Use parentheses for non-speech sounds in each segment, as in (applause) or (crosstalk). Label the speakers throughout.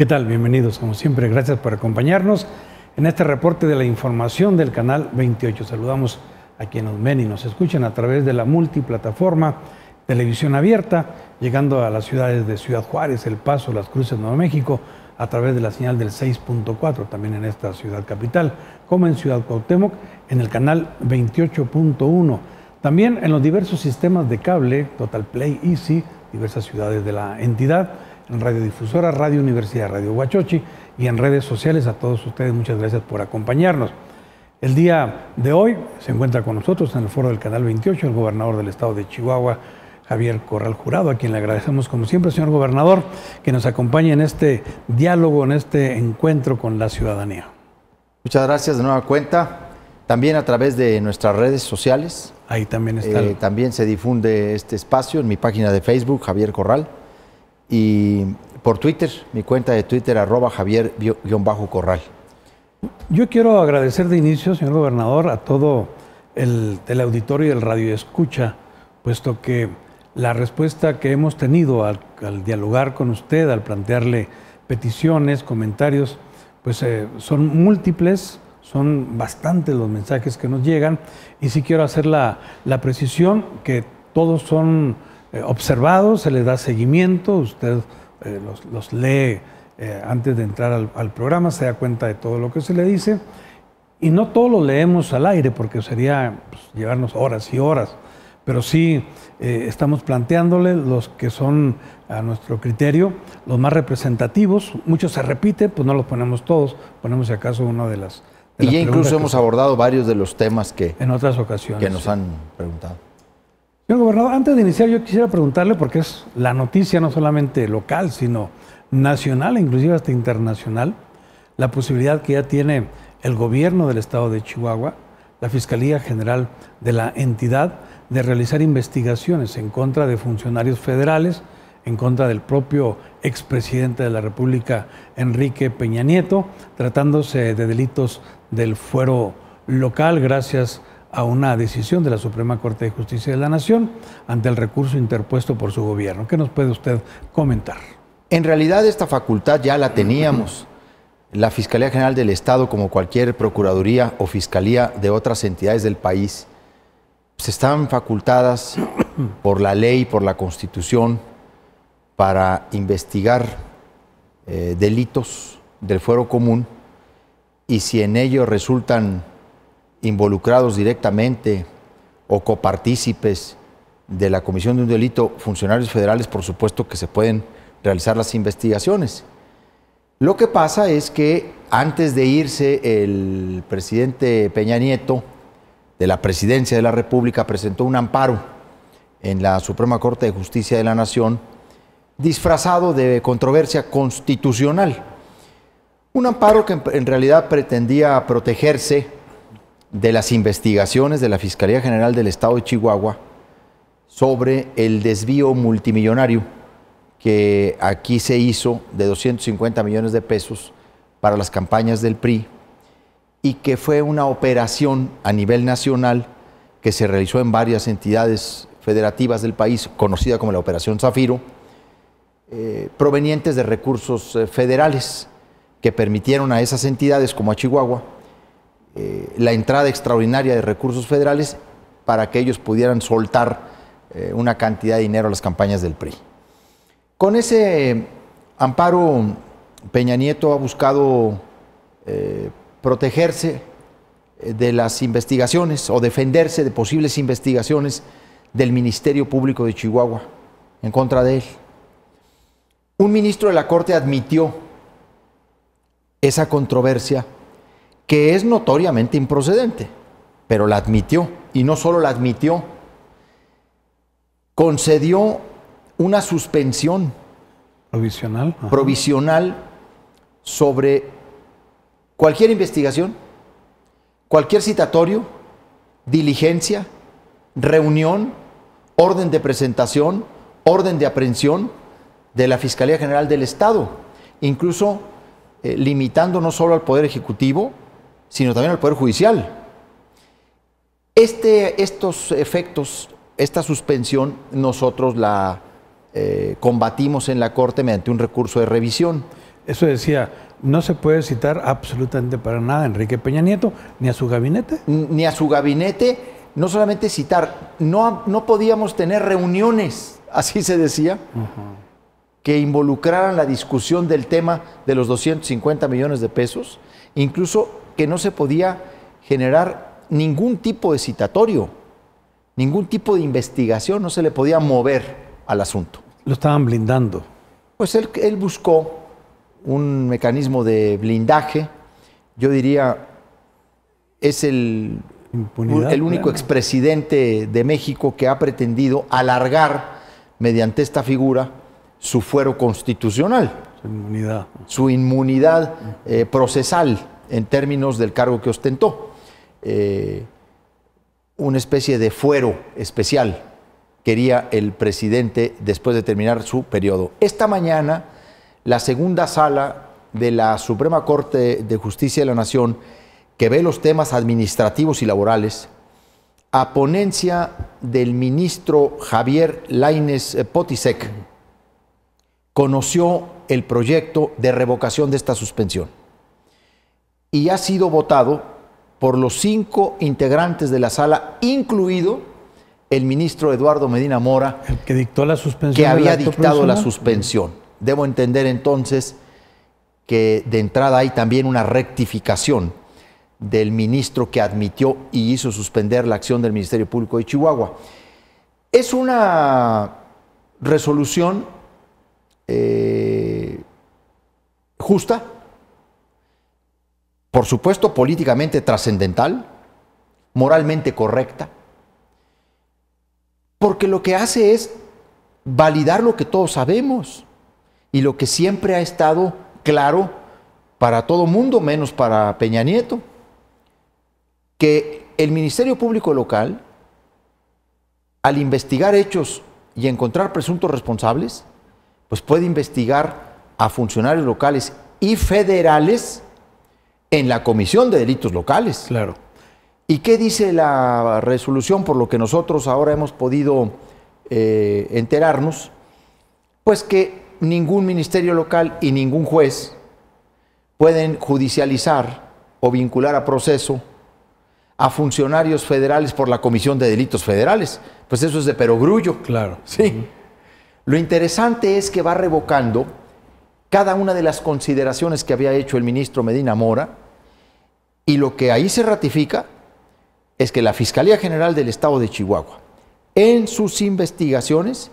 Speaker 1: ¿Qué tal? Bienvenidos, como siempre, gracias por acompañarnos en este reporte de la información del canal 28. Saludamos a quienes nos ven y nos escuchan a través de la multiplataforma Televisión Abierta, llegando a las ciudades de Ciudad Juárez, El Paso, Las Cruces, Nuevo México, a través de la señal del 6.4, también en esta ciudad capital, como en Ciudad Cuauhtémoc, en el canal 28.1. También en los diversos sistemas de cable, Total Play Easy, diversas ciudades de la entidad en Radiodifusora, Radio Universidad, Radio Huachochi y en redes sociales. A todos ustedes, muchas gracias por acompañarnos. El día de hoy se encuentra con nosotros en el foro del Canal 28 el gobernador del estado de Chihuahua, Javier Corral Jurado, a quien le agradecemos como siempre, señor gobernador, que nos acompañe en este diálogo, en este encuentro con la ciudadanía.
Speaker 2: Muchas gracias de nueva cuenta. También a través de nuestras redes sociales. Ahí también está. Eh, también se difunde este espacio en mi página de Facebook, Javier Corral y por Twitter, mi cuenta de Twitter, arroba Javier-Corral.
Speaker 1: Yo quiero agradecer de inicio, señor gobernador, a todo el, teleauditorio auditorio y el radio escucha, puesto que la respuesta que hemos tenido al, dialogar con usted, al plantearle peticiones, comentarios, pues eh, son múltiples, son bastantes los mensajes que nos llegan y sí quiero hacer la, la precisión que todos son eh, observados, se les da seguimiento, usted eh, los, lee eh, antes de entrar al, programa, se da cuenta de todo lo que se le dice. Y no todos los leemos al aire porque sería pues, llevarnos horas y horas, pero sí estamos planteándole los que son a nuestro criterio los más representativos. Muchos se repite, pues no los ponemos todos, ponemos si acaso una de las... y ya incluso hemos
Speaker 2: abordado varios de los temas que... En otras ocasiones. Que nos han preguntado.
Speaker 1: Señor gobernador, antes de iniciar yo quisiera preguntarle, porque es la noticia no solamente local, sino nacional e inclusive hasta internacional, la posibilidad que ya tiene el gobierno del estado de Chihuahua, la Fiscalía General de la entidad, de realizar investigaciones en contra de funcionarios federales, en contra del propio expresidente de la República, Enrique Peña Nieto, tratándose de delitos del fuero local gracias a una decisión de la Suprema Corte de Justicia de la Nación ante el recurso interpuesto por su gobierno. ¿Qué nos puede usted comentar?
Speaker 2: En realidad esta facultad ya la teníamos. La Fiscalía General del Estado, como cualquier Procuraduría o Fiscalía de otras entidades del país, se pues, están facultadas (clears throat) por la ley, por la Constitución, para investigar eh, delitos del fuero común y si en ello resultan involucrados directamente o copartícipes de la comisión de un delito, funcionarios federales, por supuesto que se pueden realizar las investigaciones. Lo que pasa es que antes de irse el presidente Peña Nieto de la presidencia de la República presentó un amparo en la Suprema Corte de Justicia de la Nación disfrazado de controversia constitucional. Un amparo que en realidad pretendía protegerse de las investigaciones de la Fiscalía General del Estado de Chihuahua sobre el desvío multimillonario que aquí se hizo de 250 millones de pesos para las campañas del PRI y que fue una operación a nivel nacional que se realizó en varias entidades federativas del país, conocida como la Operación Zafiro, eh, provenientes de recursos eh, federales que permitieron a esas entidades como a Chihuahua eh, la entrada extraordinaria de recursos federales para que ellos pudieran soltar eh, una cantidad de dinero a las campañas del PRI. Con ese eh, amparo, Peña Nieto ha buscado protegerse de las investigaciones o defenderse de posibles investigaciones del Ministerio Público de Chihuahua en contra de él. Un ministro de la Corte admitió esa controversia que es notoriamente improcedente, pero la admitió, y no solo la admitió, concedió una suspensión provisional, sobre cualquier investigación, cualquier citatorio, diligencia, reunión, orden de presentación, orden de aprehensión de la Fiscalía General del Estado, incluso eh, limitando no solo al Poder Ejecutivo, sino también al Poder Judicial. Este, estos efectos, esta suspensión, nosotros la eh, combatimos en la Corte mediante un recurso de revisión. Eso decía, no se puede citar absolutamente para nada a Enrique Peña Nieto, ni a su gabinete. Ni a su gabinete, no solamente citar, no, no podíamos tener reuniones, así se decía, que involucraran la discusión del tema de los 250 millones de pesos, incluso que no se podía generar ningún tipo de citatorio, ningún tipo de investigación, no se le podía mover al asunto. Lo estaban blindando. Pues él, buscó un mecanismo de blindaje, yo diría, es el, el único expresidente de México que ha pretendido alargar mediante esta figura su fuero constitucional. Su inmunidad. Su inmunidad eh, procesal en términos del cargo que ostentó. Eh, una especie de fuero especial quería el presidente después de terminar su periodo. Esta mañana, la segunda sala de la Suprema Corte de Justicia de la Nación, que ve los temas administrativos y laborales, a ponencia del ministro Javier Laines Potisek, conoció el proyecto de revocación de esta suspensión y ha sido votado por los cinco integrantes de la sala, incluido el ministro Eduardo Medina Mora, que dictó la suspensión, que había dictado la suspensión. Debo entender entonces que de entrada hay también una rectificación del ministro que admitió y hizo suspender la acción del Ministerio Público de Chihuahua. Es una resolución eh, justa, por supuesto políticamente trascendental, moralmente correcta, porque lo que hace es validar lo que todos sabemos y lo que siempre ha estado claro para todo mundo, menos para Peña Nieto, que el Ministerio Público Local, al investigar hechos y encontrar presuntos responsables, pues puede investigar a funcionarios locales y federales en la Comisión de Delitos Locales. Claro. ¿Y qué dice la resolución por lo que nosotros ahora hemos podido eh, enterarnos? Pues que ningún ministerio local y ningún juez pueden judicializar o vincular a proceso a funcionarios federales por la Comisión de Delitos Federales. Pues eso es de perogrullo. Claro. Sí. Lo interesante es que va revocando cada una de las consideraciones que había hecho el ministro Medina Mora y lo que ahí se ratifica es que la Fiscalía General del Estado de Chihuahua, en sus investigaciones,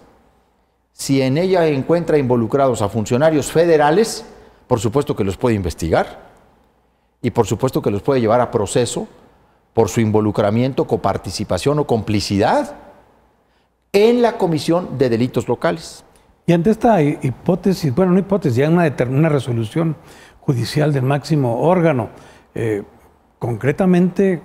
Speaker 2: si en ella encuentra involucrados a funcionarios federales, por supuesto que los puede investigar y por supuesto que los puede llevar a proceso por su involucramiento, coparticipación o complicidad en la comisión de delitos locales.
Speaker 1: Y ante esta hipótesis, bueno, no hipótesis, ya una, una resolución judicial del máximo órgano, eh, concretamente,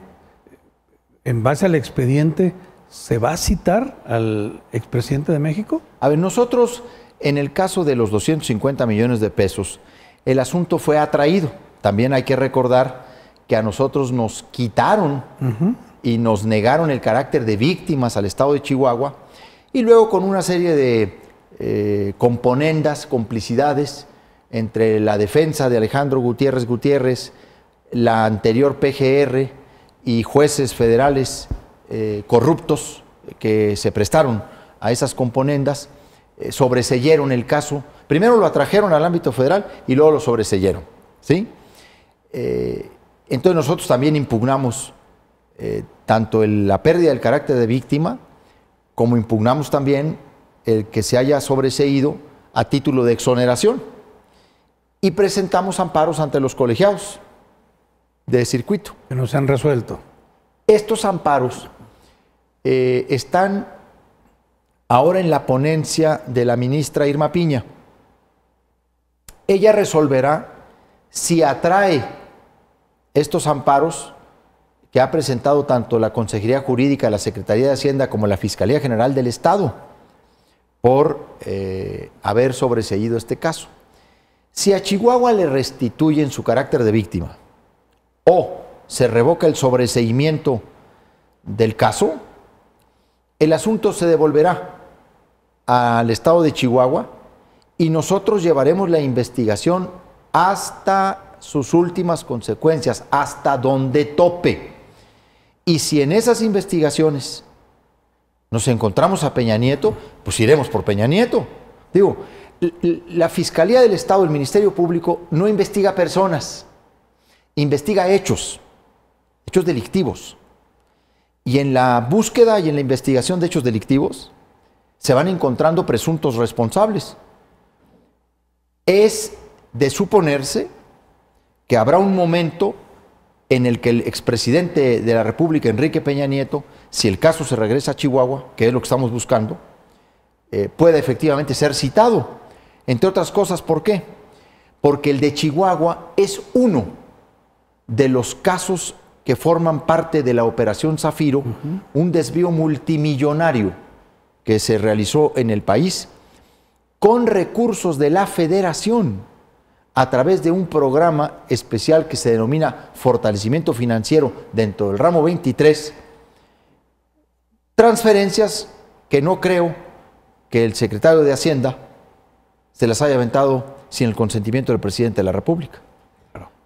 Speaker 1: en base
Speaker 2: al expediente, ¿se va a citar al expresidente de México? A ver, nosotros, en el caso de los 250 millones de pesos, el asunto fue atraído. También hay que recordar que a nosotros nos quitaron y nos negaron el carácter de víctimas al estado de Chihuahua y luego con una serie de eh, componendas, complicidades entre la defensa de Alejandro Gutiérrez Gutiérrez, la anterior PGR y jueces federales eh, corruptos que se prestaron a esas componendas, eh, sobreseyeron el caso. Primero lo atrajeron al ámbito federal y luego lo sobreseyeron. ¿sí? entonces nosotros también impugnamos tanto la pérdida del carácter de víctima como impugnamos también el que se haya sobreseído a título de exoneración. Y presentamos amparos ante los colegiados de circuito. Que no se han resuelto. Estos amparos eh, están ahora en la ponencia de la ministra Irma Piña. Ella resolverá si atrae estos amparos que ha presentado tanto la Consejería Jurídica, la Secretaría de Hacienda como la Fiscalía General del Estado por eh, haber sobreseído este caso. Si a Chihuahua le restituyen su carácter de víctima o se revoca el sobreseimiento del caso, el asunto se devolverá al estado de Chihuahua y nosotros llevaremos la investigación hasta sus últimas consecuencias, hasta donde tope. Y si en esas investigaciones nos encontramos a Peña Nieto, pues iremos por Peña Nieto. Digo, la Fiscalía del Estado, el Ministerio Público, no investiga personas, investiga hechos, hechos delictivos. Y en la búsqueda y en la investigación de hechos delictivos se van encontrando presuntos responsables. Es de suponerse que habrá un momento en el que el expresidente de la República, Enrique Peña Nieto, si el caso se regresa a Chihuahua, que es lo que estamos buscando, eh, puede efectivamente ser citado. Entre otras cosas, ¿por qué? Porque el de Chihuahua es uno de los casos que forman parte de la operación Zafiro, un desvío multimillonario que se realizó en el país con recursos de la federación a través de un programa especial que se denomina Fortalecimiento Financiero dentro del ramo 23 transferencias que no creo que el secretario de Hacienda se las haya aventado sin el consentimiento del presidente de la República.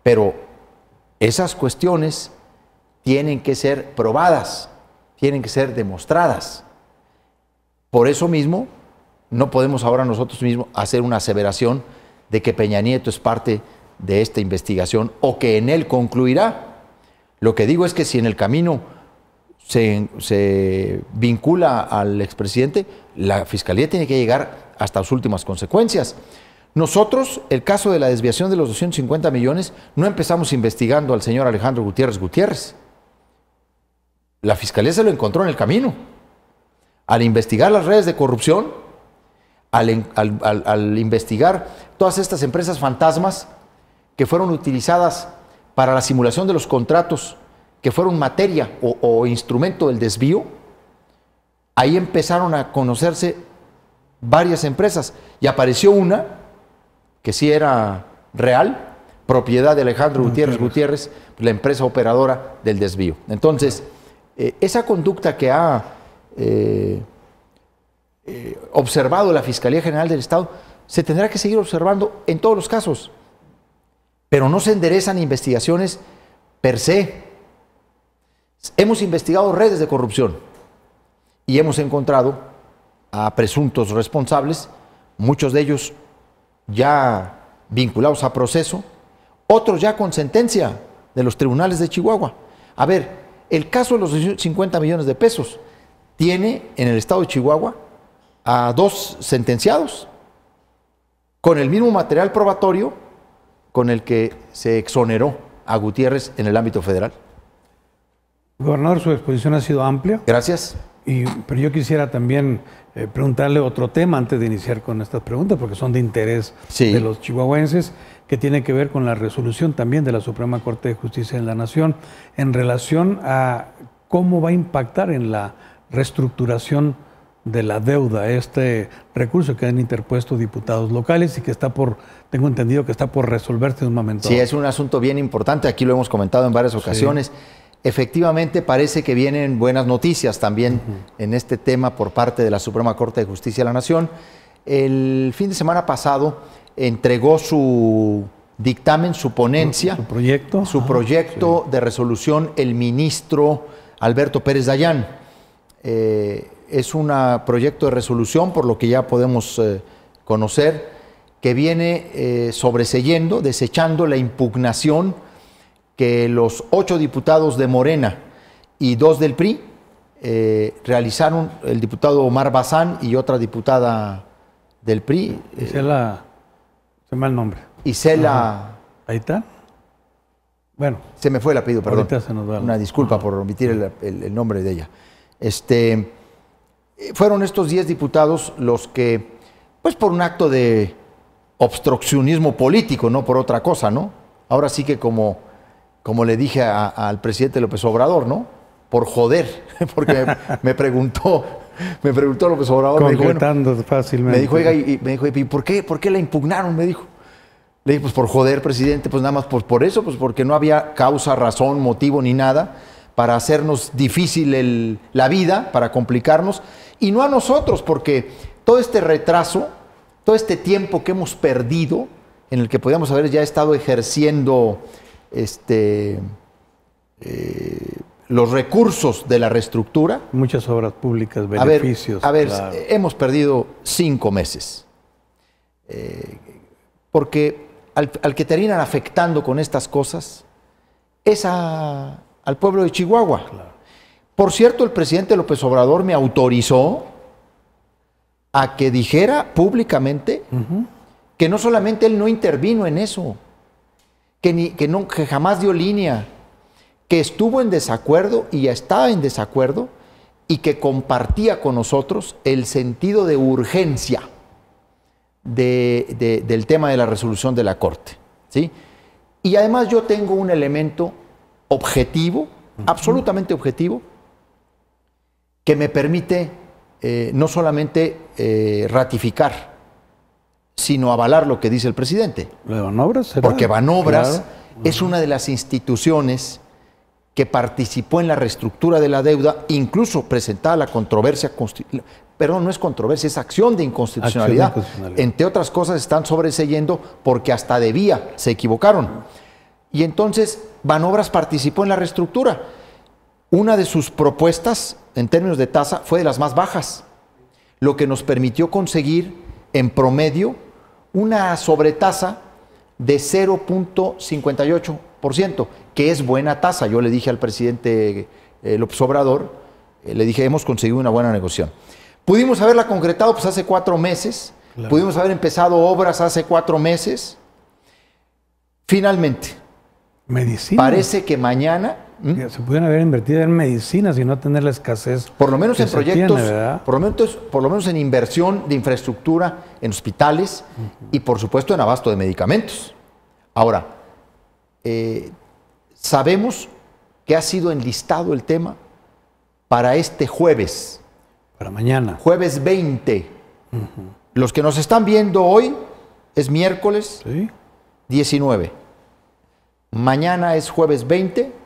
Speaker 2: Pero esas cuestiones tienen que ser probadas, tienen que ser demostradas. Por eso mismo, no podemos ahora nosotros mismos hacer una aseveración de que Peña Nieto es parte de esta investigación o que en él concluirá. Lo que digo es que si en el camino se, vincula al expresidente, la fiscalía tiene que llegar hasta las últimas consecuencias. Nosotros, el caso de la desviación de los 250 millones, no empezamos investigando al señor Alejandro Gutiérrez Gutiérrez. La fiscalía se lo encontró en el camino. Al investigar las redes de corrupción, al investigar todas estas empresas fantasmas que fueron utilizadas para la simulación de los contratos que fueron materia o, instrumento del desvío, ahí empezaron a conocerse varias empresas y apareció una que sí era real, propiedad de Alejandro Gutiérrez Gutiérrez, la empresa operadora del desvío. Entonces, eh, esa conducta que ha eh, eh, observado la Fiscalía General del Estado se tendrá que seguir observando en todos los casos, pero no se enderezan investigaciones per se, Hemos investigado redes de corrupción y hemos encontrado a presuntos responsables, muchos de ellos ya vinculados a proceso, otros ya con sentencia de los tribunales de Chihuahua. A ver, el caso de los 50 millones de pesos tiene en el estado de Chihuahua a dos sentenciados con el mismo material probatorio con el que se exoneró a Gutiérrez en el ámbito federal.
Speaker 1: Gobernador, su exposición ha sido amplia. Gracias. Y, pero yo quisiera también eh, preguntarle otro tema antes de iniciar con estas preguntas, porque son de interés de los chihuahuenses, que tiene que ver con la resolución también de la Suprema Corte de Justicia en la Nación en relación a cómo va a impactar en la reestructuración de la deuda, este recurso que han interpuesto diputados locales y que está por, tengo entendido que está por resolverse en un momento. Sí, es un asunto
Speaker 2: bien importante, aquí lo hemos comentado en varias ocasiones. Sí Efectivamente, parece que vienen buenas noticias también en este tema por parte de la Suprema Corte de Justicia de la Nación. El fin de semana pasado entregó su dictamen, su ponencia, su proyecto, su proyecto de resolución el ministro Alberto Pérez Dayán. Eh, es un proyecto de resolución, por lo que ya podemos eh, conocer, que viene eh, sobreseyendo, desechando la impugnación que los ocho diputados de Morena y dos del PRI eh, realizaron el diputado Omar Bazán y otra diputada del PRI. Eh, Isela, se me el nombre. Isela. Ahí está. Bueno. Se me fue el apellido, perdón. Una disculpa por omitir el, nombre de ella. Este, eh, fueron estos diez diputados los que, pues por un acto de obstruccionismo político, no por otra cosa, ¿no? Ahora sí que como como le dije al presidente López Obrador, ¿no? Por joder, (laughs) porque me, preguntó, me preguntó López Obrador. me dijo, fácilmente. Me dijo, oiga, y, me dijo, ¿y por qué, por qué la impugnaron? Me dijo. Le dije, pues por joder, presidente, pues nada más por, por eso, pues porque no había causa, razón, motivo ni nada para hacernos difícil la vida, para complicarnos, y no a nosotros, porque todo este retraso, todo este tiempo que hemos perdido, en el que podíamos haber ya estado ejerciendo este, eh, los recursos de la reestructura. Muchas obras públicas, beneficios. A ver, hemos perdido cinco meses. Eh, porque al, que terminan afectando con estas cosas es al pueblo de Chihuahua. Por cierto, el presidente López Obrador me autorizó a que dijera públicamente que no solamente él no intervino en eso, que, jamás dio línea, que estuvo en desacuerdo y ya estaba en desacuerdo y que compartía con nosotros el sentido de urgencia del tema de la resolución de la Corte. ¿sí? Y además yo tengo un elemento objetivo, absolutamente objetivo, que me permite eh, no solamente eh, ratificar sino avalar lo que dice el presidente. Banobras? Porque Banobras es una de las instituciones que participó en la reestructura de la deuda, incluso presentada la controversia, perdón, no es controversia, es acción de inconstitucionalidad. Entre otras cosas están sobreseyendo porque hasta debía, se equivocaron. Y entonces Banobras participó en la reestructura. Una de sus propuestas en términos de tasa fue de las más bajas, lo que nos permitió conseguir en promedio una sobretasa de 0.58%, que es buena tasa. Yo le dije al presidente eh, López Obrador, eh, le dije, hemos conseguido una buena negociación. Pudimos haberla concretado pues, hace cuatro meses, pudimos haber empezado obras hace cuatro meses. Finalmente, parece que mañana
Speaker 1: ¿Mm? Se pueden haber invertido en medicinas y no tener la
Speaker 2: escasez. Por lo menos en proyectos, por, lo menos, en inversión de infraestructura, en hospitales y por supuesto en abasto de medicamentos. Ahora, eh, sabemos que ha sido enlistado el tema para este jueves. Para mañana. Jueves 20. Los que nos están viendo hoy es miércoles 19. Mañana es jueves 20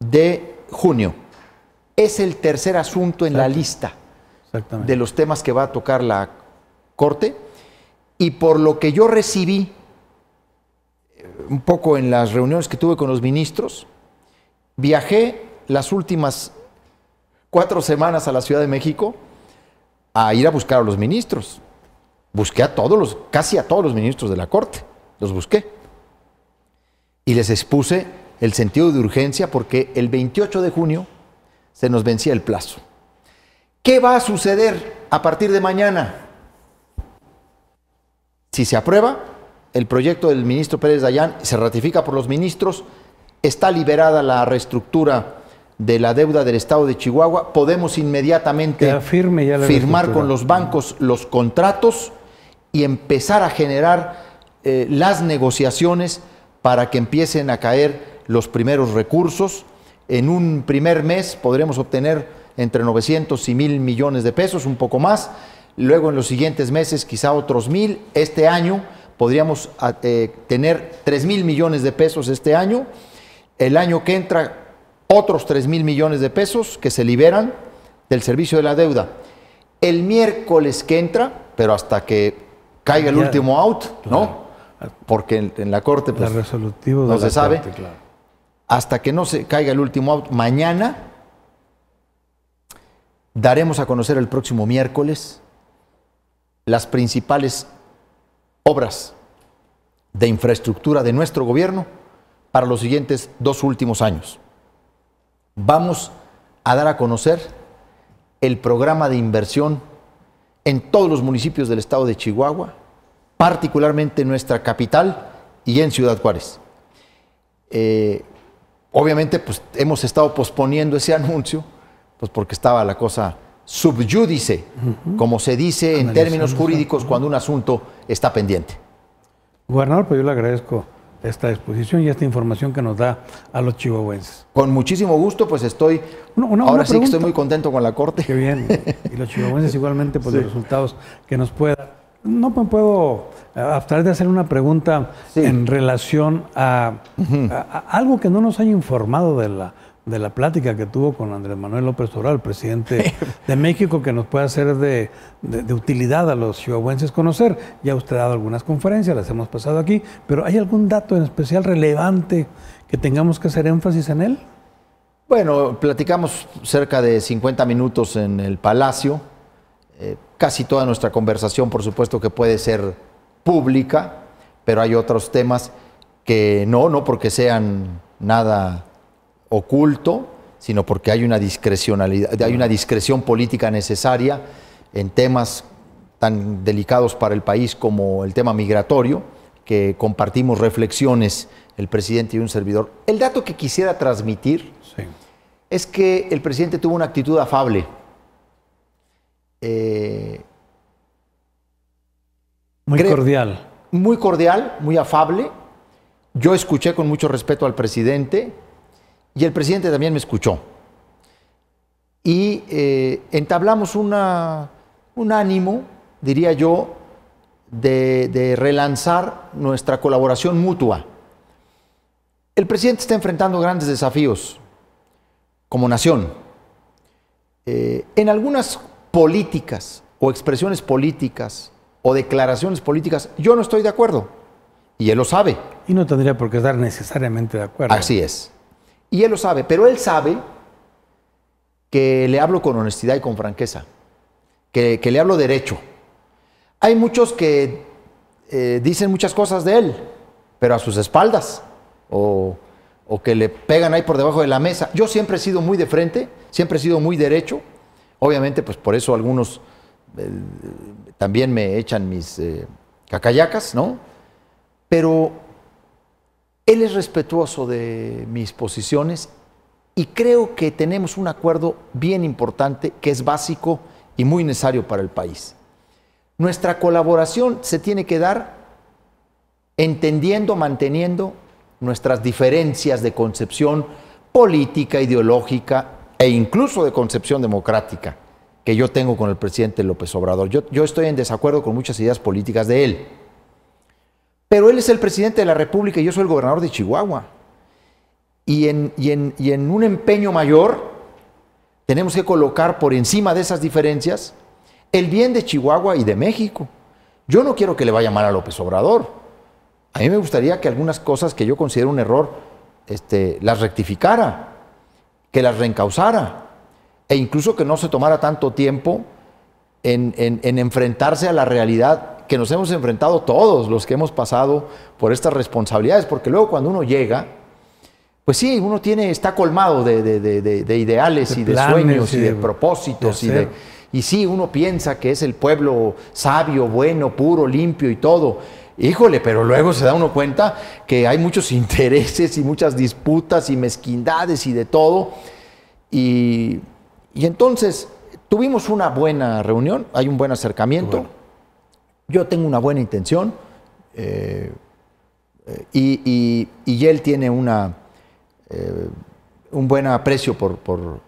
Speaker 2: de junio. Es el tercer asunto en la lista de los temas que va a tocar la Corte. Y por lo que yo recibí, eh, un poco en las reuniones que tuve con los ministros, viajé las últimas cuatro semanas a la Ciudad de México a ir a buscar a los ministros. Busqué a todos los, casi a todos los ministros de la Corte, los busqué. Y les expuse el sentido de urgencia porque el 28 de junio se nos vencía el plazo. ¿Qué va a suceder a partir de mañana? Si se aprueba, el proyecto del ministro Pérez Dayán se ratifica por los ministros, está liberada la reestructura de la deuda del Estado de Chihuahua, podemos inmediatamente firmar con los bancos los contratos y empezar a generar eh, las negociaciones para que empiecen a caer los primeros recursos. En un primer mes podremos obtener entre 900 y 1000 millones de pesos, un poco más. Luego en los siguientes meses quizá otros 1000. Este año podríamos ah, eh, tener 3.000 mil millones de pesos este año. El año que entra otros 3.000 mil millones de pesos que se liberan del servicio de la deuda. El miércoles que entra, pero hasta que caiga el último out, ¿no? Porque en, la Corte pues, no se sabe. Claro hasta que no se caiga el último auto. Mañana daremos a conocer el próximo miércoles las principales obras de infraestructura de nuestro gobierno para los siguientes dos últimos años. Vamos a dar a conocer el programa de inversión en todos los municipios del estado de Chihuahua, particularmente en nuestra capital y en Ciudad Juárez. Eh, Obviamente, pues hemos estado posponiendo ese (laughs) anuncio, pues porque estaba la cosa subyúdice, como se dice en términos jurídicos cuando un asunto está pendiente.
Speaker 1: Gobernador, pues yo le agradezco esta exposición y esta información que nos da a los chihuahuenses. Con muchísimo gusto, pues estoy, ahora sí que estoy muy contento con la Corte. Qué bien, y los chihuahuenses (laughs) igualmente por pues, los resultados que nos pueda. No puedo eh, a tratar de hacer una pregunta en relación a, algo que no nos haya informado de la, de la plática que tuvo con Andrés Manuel López Obrador, presidente (laughs) de México, que nos puede hacer de, utilidad a los chihuahuenses conocer. Ya usted ha dado algunas conferencias, las hemos pasado aquí, pero ¿hay algún dato en especial relevante que tengamos que hacer énfasis en él?
Speaker 2: Bueno, platicamos cerca de 50 minutos en el Palacio. Eh, casi toda nuestra conversación, por supuesto, que puede ser pública, pero hay otros temas que no, no porque sean nada oculto, sino porque hay una discrecionalidad, hay una discreción política necesaria en temas tan delicados para el país como el tema migratorio, que compartimos reflexiones el presidente y un servidor. El dato que quisiera transmitir es que el presidente tuvo una actitud afable. Eh, muy cordial. Muy cordial, muy afable. Yo escuché con mucho respeto al presidente y el presidente también me escuchó. Y eh, entablamos una, un ánimo, diría yo, de, relanzar nuestra colaboración mutua. El presidente está enfrentando grandes desafíos como nación. Eh, en algunas políticas o expresiones políticas o declaraciones políticas, yo no estoy de acuerdo. Y él lo sabe. Y no tendría por qué estar necesariamente de acuerdo. Así es. Y él lo sabe, pero él sabe que le hablo con honestidad y con franqueza, que, le hablo derecho. Hay muchos que eh, dicen muchas cosas de él, pero a sus espaldas, o que le pegan ahí por debajo de la mesa. Yo siempre he sido muy de frente, siempre he sido muy derecho. Obviamente, pues por eso algunos eh, también me echan mis eh, cacayacas, ¿no? Pero él es respetuoso de mis posiciones y creo que tenemos un acuerdo bien importante que es básico y muy necesario para el país. Nuestra colaboración se tiene que dar entendiendo, manteniendo nuestras diferencias de concepción política, ideológica e incluso de concepción democrática que yo tengo con el presidente López Obrador. Yo, estoy en desacuerdo con muchas ideas políticas de él. Pero él es el presidente de la República y yo soy el gobernador de Chihuahua. Y en, un empeño mayor tenemos que colocar por encima de esas diferencias el bien de Chihuahua y de México. Yo no quiero que le vaya mal a López Obrador. A mí me gustaría que algunas cosas que yo considero un error este, las rectificara, que las reencausara e incluso que no se tomara tanto tiempo en, enfrentarse a la realidad que nos hemos enfrentado todos los que hemos pasado por estas responsabilidades, porque luego cuando uno llega, pues sí, uno tiene, está colmado de, ideales y de sueños y, de, propósitos. y, y sí, uno piensa que es el pueblo sabio, bueno, puro, limpio y todo. Híjole, pero luego se da uno cuenta que hay muchos (laughs) intereses y muchas disputas y mezquindades y de todo. Y y entonces tuvimos una buena reunión, hay un buen acercamiento, yo tengo una buena intención eh, eh, y, él tiene una, eh, un buen aprecio por,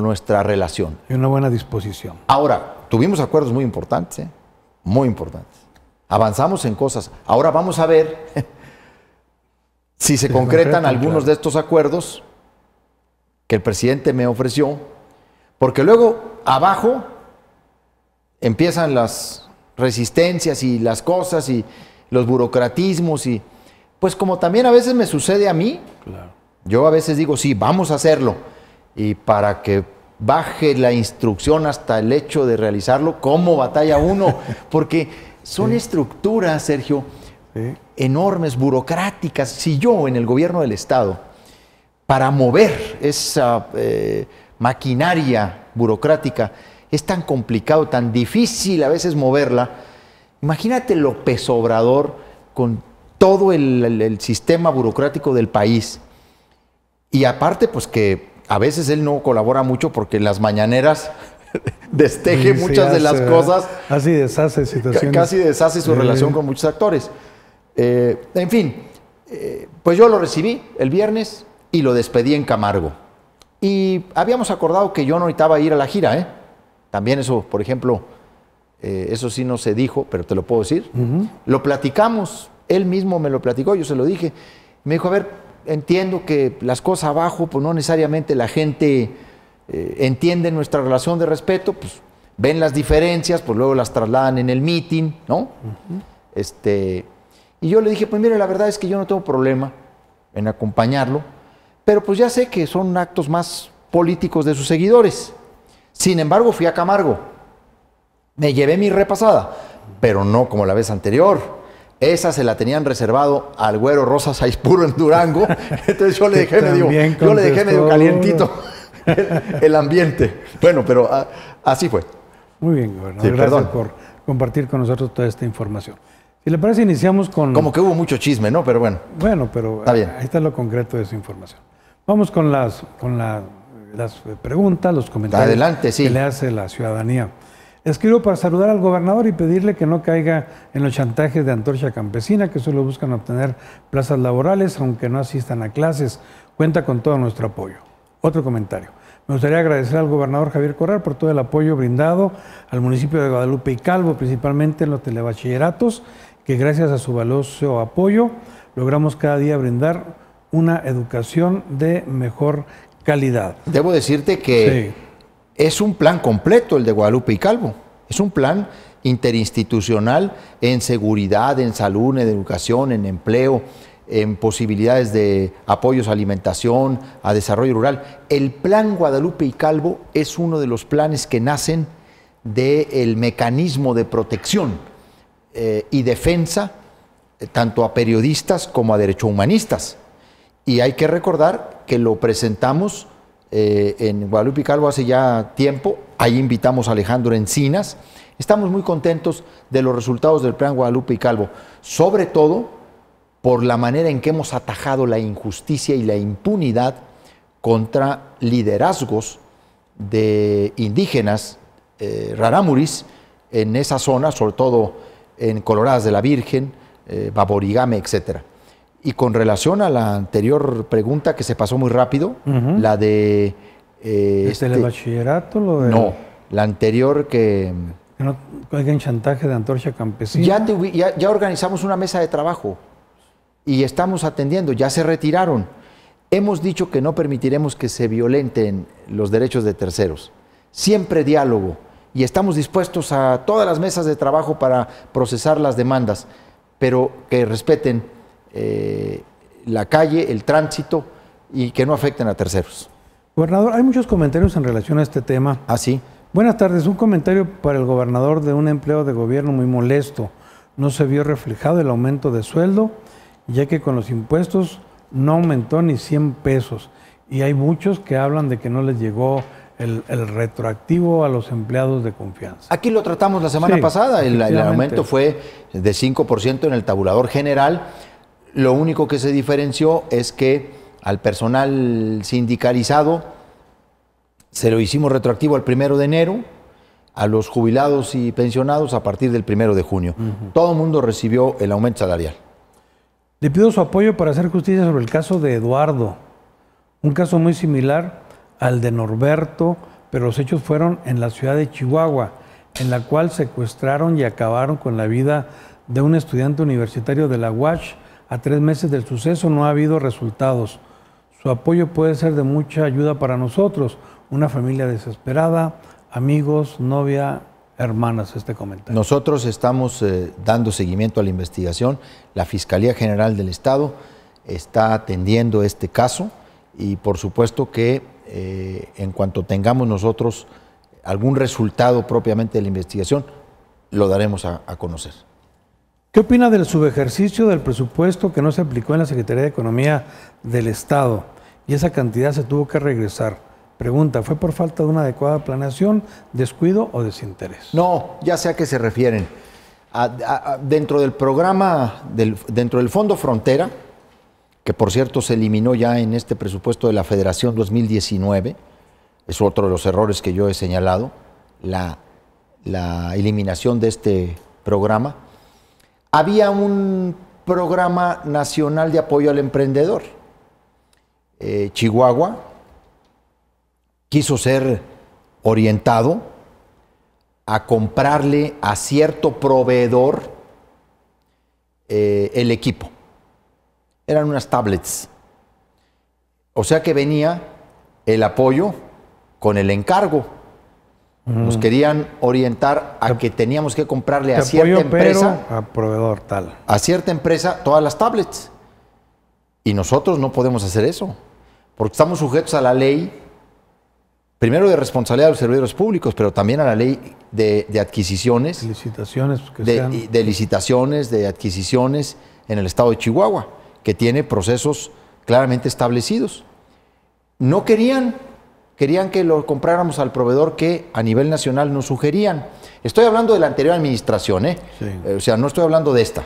Speaker 2: nuestra relación. Y una buena disposición. Ahora, tuvimos acuerdos muy importantes, muy importantes. Avanzamos en cosas. Ahora vamos a ver (laughs) si se, concretan, algunos de estos acuerdos que el presidente me ofreció porque luego abajo empiezan las resistencias y las cosas y los burocratismos y pues como también a veces me sucede a mí, yo a veces digo, sí, vamos a hacerlo. Y para que baje la instrucción hasta el hecho de realizarlo, ¿cómo batalla uno? (laughs) Porque son estructuras, Sergio, enormes, burocráticas. Si yo en el gobierno del Estado, para mover esa... Eh, maquinaria burocrática es tan complicado, tan difícil a veces moverla. Imagínate López Obrador con todo el, sistema burocrático del país. Y aparte, pues que a veces él no colabora mucho porque las mañaneras (laughs) desteje muchas de las cosas. Casi deshace su relación con muchos actores. Eh, en fin, eh, pues yo lo recibí el viernes y lo despedí en Camargo. Y habíamos acordado que yo no necesitaba ir a la gira, ¿eh? También eso, por ejemplo, eh, eso sí no se dijo, pero te lo puedo decir. Lo platicamos, él mismo me lo platicó, yo se lo dije. Me dijo, a ver, entiendo que las cosas abajo, pues no necesariamente la gente eh, entiende nuestra relación de respeto, pues ven las diferencias, pues luego las trasladan en el meeting, ¿no? Este, y yo le dije, pues mire, la verdad es que yo no tengo problema en acompañarlo pero pues ya sé que son actos más políticos de sus seguidores. Sin embargo, fui a Camargo. Me llevé mi repasada, pero no como la vez anterior. Esa se la tenían reservado al güero Rosa Aispuro en Durango. (laughs) Entonces yo le dejé, medio, le calientito el, ambiente. Bueno, pero así fue. Muy bien, gobernador. Gracias por
Speaker 1: compartir con nosotros toda esta información. Si le parece, iniciamos con... Como que hubo mucho
Speaker 2: chisme, ¿no? Pero bueno.
Speaker 1: Bueno, pero está bien. ahí está lo concreto de su información. Vamos con las, con las preguntas, los comentarios que le hace la ciudadanía. Escribo para saludar al gobernador y pedirle que no caiga en los chantajes de Antorcha Campesina, que solo buscan obtener plazas laborales, aunque no asistan a clases. Cuenta con todo nuestro apoyo. Otro comentario. Me gustaría agradecer al gobernador Javier Corral por todo el apoyo brindado al municipio de Guadalupe y Calvo, principalmente en los telebachilleratos, que gracias a su valioso apoyo logramos cada día brindar una educación de mejor calidad.
Speaker 2: Debo decirte que es un plan completo el de Guadalupe y Calvo. Es un plan interinstitucional en seguridad, en salud, en educación, en empleo, en posibilidades de apoyos a alimentación, a desarrollo rural. El plan Guadalupe y Calvo es uno de los planes que nacen del mecanismo de protección eh, y defensa eh, tanto a periodistas como a derechos humanistas. Y hay que recordar que lo presentamos eh, en Guadalupe Calvo hace ya tiempo, ahí invitamos a Alejandro Encinas. Estamos muy contentos de los resultados del plan Guadalupe y Calvo, sobre todo por la manera en que hemos atajado la injusticia y la impunidad contra liderazgos de indígenas eh, raramuris en esa zona, sobre todo en Coloradas de la Virgen, eh, Baborigame, etcétera. Y con relación a la anterior pregunta que se pasó muy rápido, la de... Eh, ¿Este este, el bachillerato? No, la anterior que... Que no chantaje de antorcha campesina. Ya, ya, organizamos una mesa de trabajo y estamos atendiendo, ya se retiraron. Hemos dicho que no permitiremos que se violenten los derechos de terceros. Siempre diálogo y estamos dispuestos a todas las mesas de trabajo para procesar las demandas, pero que respeten eh, la calle, el tránsito y que no afecten a terceros.
Speaker 1: Gobernador, hay muchos comentarios en relación a este tema. Ah, sí. Buenas tardes. Un comentario para el gobernador de un empleo de gobierno muy molesto. No se vio reflejado el aumento de sueldo, ya que con los impuestos no aumentó ni 100 pesos. Y hay muchos que hablan de que no les llegó el, retroactivo a los empleados de confianza.
Speaker 2: Aquí lo tratamos la semana pasada. El, el aumento fue de 5% en el tabulador general lo único que se diferenció es que al personal sindicalizado se lo hicimos retroactivo al primero de enero, a los jubilados y pensionados a partir del primero de junio. Todo el mundo recibió el aumento salarial.
Speaker 1: Le pido su apoyo para hacer justicia sobre el caso de Eduardo, un caso muy similar al de Norberto, pero los hechos fueron en la ciudad de Chihuahua, en la cual secuestraron y acabaron con la vida de un estudiante universitario de la UASH a tres meses del suceso no ha habido resultados. Su apoyo puede ser de mucha ayuda para nosotros, una familia desesperada, amigos, novia, hermanas, este comentario.
Speaker 2: Nosotros estamos eh, dando seguimiento a la investigación. La Fiscalía General del Estado está atendiendo este caso y por supuesto que eh, en cuanto tengamos nosotros algún resultado propiamente de la investigación, lo daremos a conocer.
Speaker 1: ¿Qué opina del subejercicio del presupuesto que no se aplicó en la Secretaría de Economía del Estado y esa cantidad se tuvo que regresar? Pregunta, ¿fue por falta de una adecuada planeación,
Speaker 2: descuido o desinterés? No, ya sea a qué se refieren. dentro del programa, dentro del Fondo Frontera, que por cierto se eliminó ya en este presupuesto de la Federación 2019, es otro de los errores que yo he señalado, la eliminación de este programa había un programa nacional de apoyo al emprendedor. Eh, Chihuahua quiso ser orientado a comprarle a cierto proveedor eh, el equipo. Eran unas tablets. O sea que venía el apoyo con el encargo. Nos mm. querían orientar a que teníamos que comprarle a cierta empresa. a proveedor tal. A cierta empresa todas las tablets. Y nosotros no podemos hacer eso. Porque estamos sujetos a la ley, primero de responsabilidad de los servidores públicos, pero también a la ley de, adquisiciones. Licitaciones. Pues, de licitaciones, de adquisiciones en el estado de Chihuahua, que tiene procesos claramente establecidos. No querían querían que lo compráramos al proveedor que a nivel nacional nos sugerían. Estoy hablando de la anterior administración, ¿eh? Sí. Eh, o sea, no estoy hablando de esta.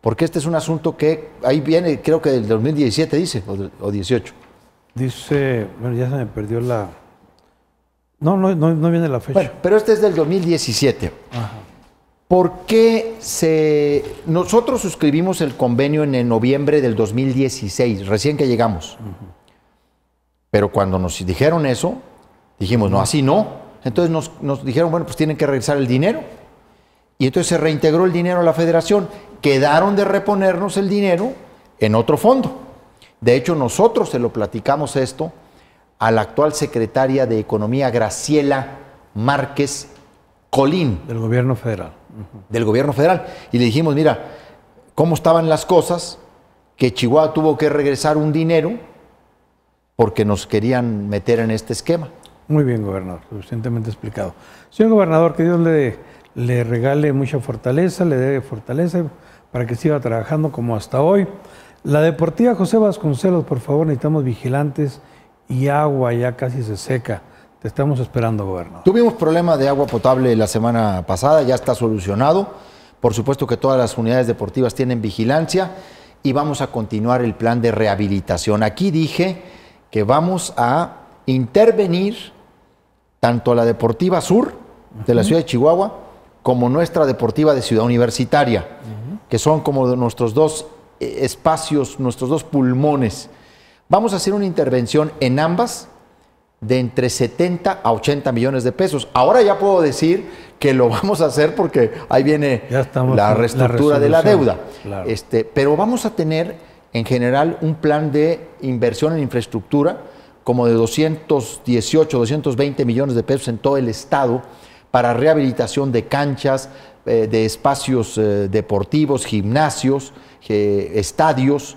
Speaker 2: Porque este es un asunto que ahí viene, creo que del 2017 dice, o, 18. Dice, bueno, ya se me perdió la... No, no, no, viene la fecha. Bueno, pero este es del 2017. Ajá. ¿Por qué se... Nosotros suscribimos el convenio en noviembre del 2016, recién que llegamos. Ajá. Pero cuando nos dijeron eso, dijimos, no, así no. Entonces nos, dijeron, bueno, pues tienen que regresar el dinero. Y entonces se reintegró el dinero a la federación. Quedaron de reponernos el dinero en otro fondo. De hecho, nosotros se lo platicamos esto a la actual secretaria de Economía, Graciela Márquez Colín. Del gobierno federal. Del gobierno federal. Y le dijimos, mira, cómo estaban las cosas, que Chihuahua tuvo que regresar un dinero porque nos querían meter en este esquema. Muy bien, gobernador,
Speaker 1: suficientemente explicado. Señor gobernador, que Dios le, regale mucha fortaleza, le dé fortaleza para que siga trabajando como hasta hoy. La deportiva José Vasconcelos, por favor, necesitamos vigilantes y agua ya casi se seca. Te estamos
Speaker 2: esperando, gobernador. Tuvimos problema de agua potable la semana pasada, ya está solucionado. Por supuesto que todas las unidades deportivas tienen vigilancia y vamos a continuar el plan de rehabilitación. Aquí dije que vamos a intervenir tanto la Deportiva Sur de la ciudad de Chihuahua como nuestra Deportiva de Ciudad Universitaria, que son como nuestros dos eh, espacios, nuestros dos pulmones. Vamos a hacer una intervención en ambas de entre 70 a 80 millones de pesos. Ahora ya puedo decir que lo (laughs) vamos a hacer porque ahí viene la reestructura de la deuda. Este, pero vamos a tener en general un plan de inversión en infraestructura como de 218, 220 millones de pesos en todo el estado para rehabilitación de canchas, eh, de espacios eh, deportivos, gimnasios, eh, estadios,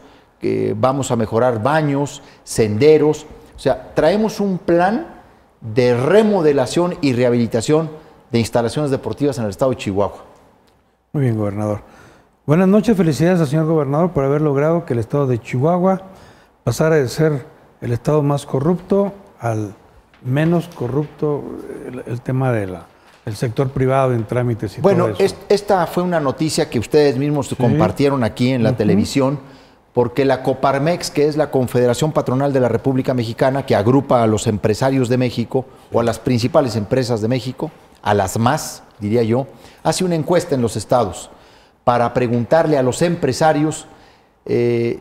Speaker 2: vamos a mejorar baños, senderos. O sea, traemos un plan de remodelación y rehabilitación de instalaciones deportivas en el estado de Chihuahua.
Speaker 1: Muy bien, gobernador. Buenas noches, felicidades al señor gobernador por haber logrado que el estado de Chihuahua pasara de ser el estado más corrupto al menos corrupto
Speaker 2: el, tema de la el sector
Speaker 1: privado en trámites y bueno,
Speaker 2: esta fue una noticia que ustedes mismos compartieron aquí en la televisión, porque la Coparmex, que es la Confederación Patronal de la República Mexicana, que agrupa a los empresarios de México o a las principales empresas de México, a las más, diría yo, hace una encuesta en los estados para preguntarle a los empresarios eh,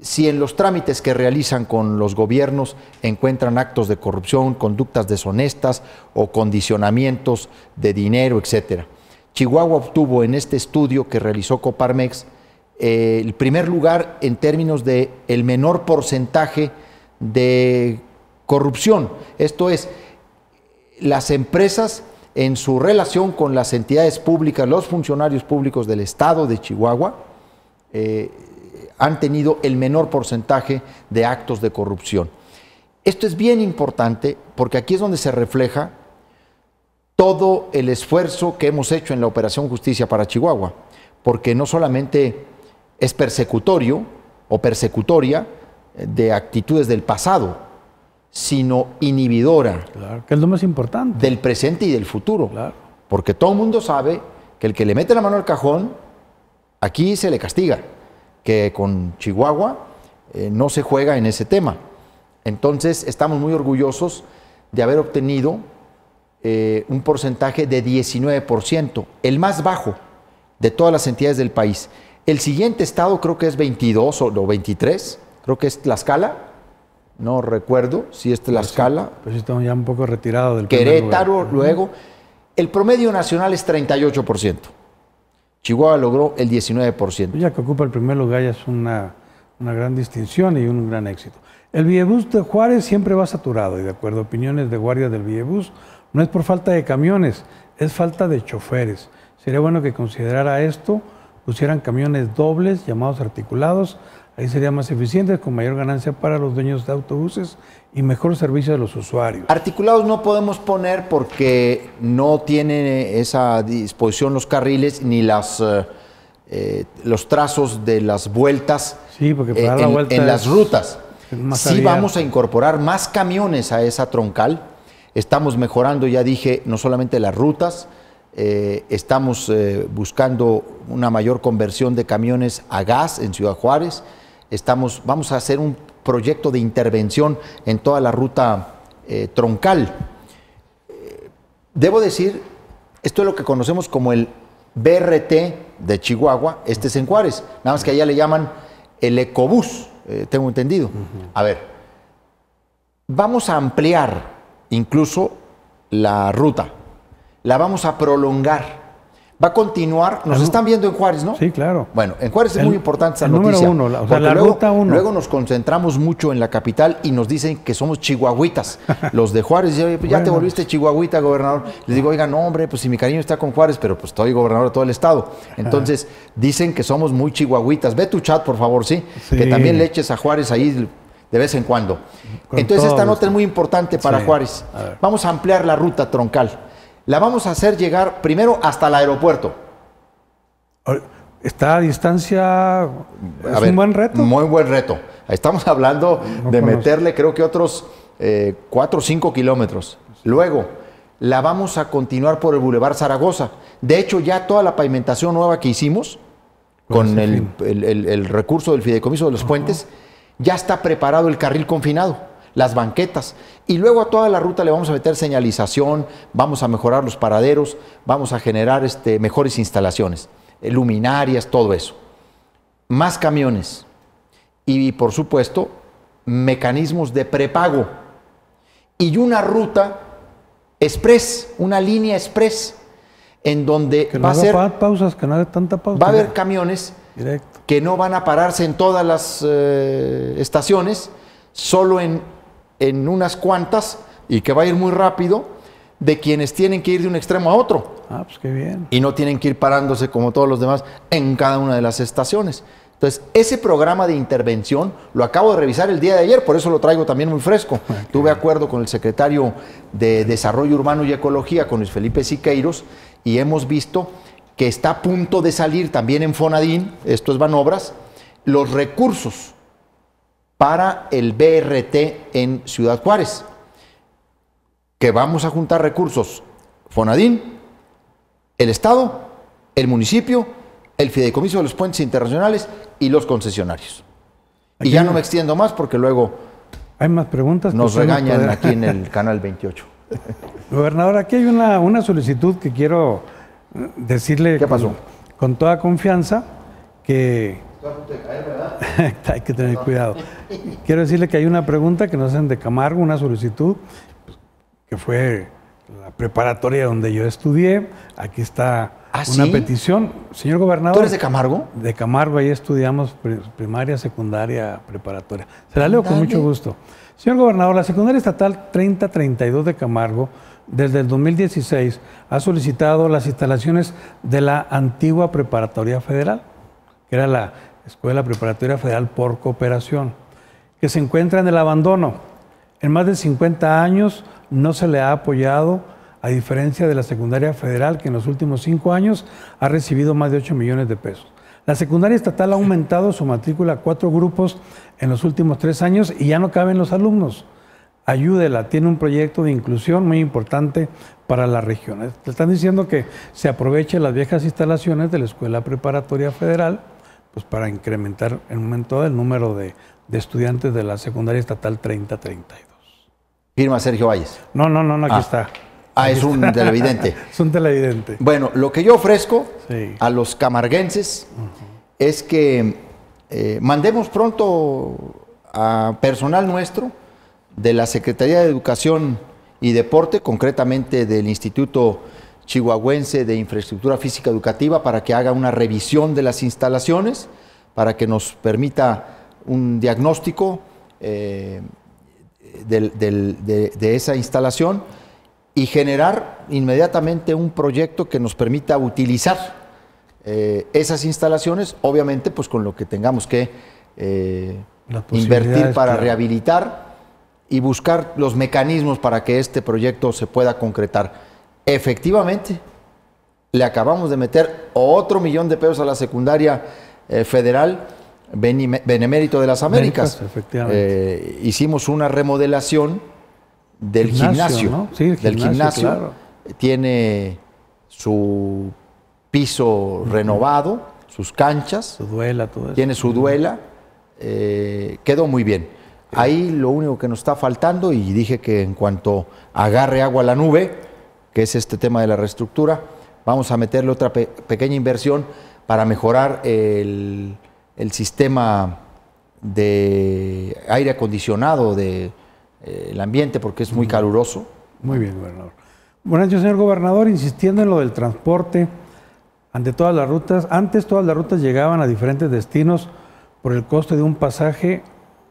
Speaker 2: si en los trámites que realizan con los gobiernos encuentran actos de corrupción, conductas deshonestas o condicionamientos de dinero, etc. Chihuahua obtuvo en este estudio que realizó Coparmex eh, el primer lugar en términos de el menor porcentaje de corrupción. Esto es, las empresas en su relación con las entidades públicas, los funcionarios públicos del Estado de Chihuahua, eh, han tenido el menor porcentaje de actos de corrupción. Esto es bien importante porque aquí es donde se refleja todo el esfuerzo que hemos hecho en la Operación Justicia para Chihuahua, porque no solamente es persecutorio o persecutoria de actitudes del pasado, sino inhibidora. que es lo más importante. Del presente y del futuro. Porque todo el mundo sabe que el que le mete la mano al cajón, aquí se le castiga. Que con Chihuahua eh, no se juega en ese tema. Entonces, estamos muy orgullosos de haber obtenido eh, un porcentaje de 19%, el más bajo de todas las entidades del país. El siguiente estado creo que es 22 o 23, creo que es Tlaxcala, no recuerdo si es la Pero Pues estamos ya un poco retirados del Querétaro, luego. El promedio nacional es 38%. Chihuahua logró el 19%. Pues
Speaker 1: ya que ocupa el primer lugar ya es una, gran distinción y un gran éxito. El Villebús de Juárez siempre va saturado y de acuerdo a opiniones de guardias del Villebús, no es por falta de camiones, es falta de choferes. Sería bueno que considerara esto, pusieran camiones dobles llamados articulados Ahí sería más eficiente, con mayor ganancia para los dueños de autobuses y mejor servicio a los usuarios.
Speaker 2: Articulados no podemos poner porque no tienen esa disposición los carriles ni las, eh, eh, los trazos de las vueltas eh, en, las rutas. Sí vamos a incorporar más camiones a esa troncal. Estamos mejorando, ya dije, no solamente las rutas, estamos buscando una mayor conversión de camiones a gas en Ciudad Juárez. Estamos, vamos a hacer un proyecto de intervención en toda la ruta eh, troncal. Eh, debo decir, esto es lo que conocemos como el BRT de Chihuahua, este es en Juárez, nada más que allá le llaman el ecobús, eh, tengo entendido. A ver, vamos a ampliar incluso la ruta, la vamos a prolongar va a continuar. Nos están viendo en Juárez, ¿no? Sí, claro. Bueno, en Juárez es muy importante esa noticia. uno, la, luego, ruta Luego nos concentramos mucho en la capital y nos dicen que somos chihuahuitas. (laughs) los de Juárez, ya, pues ya te volviste chihuahuita, gobernador. Les digo, oiga, hombre, pues si mi cariño está con Juárez, pero pues estoy gobernador de todo el estado. Entonces, dicen que somos muy chihuahuitas. Ve tu chat, por favor, ¿sí? Que también le eches a Juárez ahí de vez en cuando. Entonces, esta nota es muy importante para Juárez. Vamos a ampliar la ruta troncal la vamos a hacer llegar primero hasta el aeropuerto. Está a distancia, es un buen reto. Muy buen reto. Estamos hablando de meterle creo que otros 4 eh, o 5 kilómetros. Luego, la vamos a continuar por el Boulevard Zaragoza. De hecho, ya toda la pavimentación nueva que hicimos, con pues, el, recurso del fideicomiso de los puentes, ya está preparado el carril confinado las banquetas. Y luego a toda la ruta le vamos a meter señalización, vamos a mejorar los paraderos, vamos a generar este, mejores instalaciones, eh, luminarias, todo eso. Más camiones y, por supuesto, mecanismos de prepago. Y una ruta express, una línea express, en donde va a ser...
Speaker 1: pausas, que no tanta
Speaker 2: pausa. Va a haber camiones que no van a pararse en todas las eh, estaciones, solo en en unas cuantas y que va a ir muy rápido de quienes tienen que ir de un extremo a otro. Ah, pues qué bien. Y no tienen que ir parándose como todos los demás en cada una de las estaciones. Entonces, ese programa de intervención lo acabo de revisar el día de ayer, por eso lo traigo también muy fresco. Tuve acuerdo con el secretario de Desarrollo Urbano y Ecología, con Luis Felipe Siqueiros, y hemos visto que está a punto de salir también en Fonadín, esto es Banobras, los recursos para el BRT en Ciudad Juárez, que vamos a juntar recursos Fonadín, el Estado, el municipio, el Fideicomiso de los Puentes Internacionales y los concesionarios. y ya no me extiendo más porque luego hay más preguntas nos regañan aquí en el (laughs) Canal 28.
Speaker 1: Gobernador, aquí hay una, solicitud que quiero eh, decirle ¿Qué pasó? Con, toda confianza que... (laughs) hay que tener cuidado. Quiero decirle que hay una pregunta que nos hacen de Camargo, una solicitud, que fue la preparatoria donde yo estudié. Aquí está ¿Ah, una petición. Señor gobernador. ¿Tú eres de Camargo? De Camargo, ahí estudiamos primaria, secundaria, preparatoria. Se la leo con mucho gusto. Señor gobernador, la secundaria estatal 3032 de Camargo, desde el 2016, ha solicitado las instalaciones de la antigua preparatoria federal, que era la Escuela Preparatoria Federal por Cooperación que se encuentra en el abandono. En más de 50 años no se le ha apoyado, a diferencia de la secundaria federal, que en los últimos cinco años ha recibido más de 8 millones de pesos. La secundaria estatal ha aumentado su matrícula a cuatro grupos en los últimos tres años y ya no caben los alumnos. Ayúdela, tiene un proyecto de inclusión muy importante para la región. Le están diciendo que se aprovechen las viejas instalaciones de la Escuela Preparatoria Federal pues para incrementar en un momento el número de, de estudiantes de
Speaker 2: la secundaria estatal 3032. Firma Sergio Valles. No, no, no, aquí ah. está. Ah, es un televidente.
Speaker 1: (laughs) es un televidente.
Speaker 2: Bueno, lo que yo ofrezco a los camarguenses es que eh, mandemos pronto a personal nuestro de la Secretaría de Educación y Deporte, concretamente del Instituto Chihuahuense de Infraestructura Física Educativa, para que haga una revisión de las instalaciones, para que nos permita un diagnóstico eh, de, esa instalación y generar inmediatamente un proyecto que nos permita utilizar eh, esas instalaciones, obviamente pues con lo que tengamos que eh, invertir para rehabilitar y buscar los mecanismos para que este proyecto se pueda concretar. Efectivamente, le acabamos de meter otro millón de pesos a la secundaria federal Benemérito de las Américas. Eh, hicimos una remodelación del gimnasio. el gimnasio. Tiene su piso renovado, sus canchas. Su duela, Tiene su duela. Eh, quedó muy bien. Ahí lo único que nos está faltando, y dije que en cuanto agarre agua a la nube, que es este tema de la reestructura, vamos a meterle otra pequeña inversión para mejorar el, el sistema de aire acondicionado del eh, ambiente porque es muy caluroso.
Speaker 1: Muy bien, gobernador. Buenas noches, señor gobernador. Insistiendo en lo del transporte, ante todas las rutas, antes todas las rutas llegaban a diferentes destinos por el costo de un pasaje.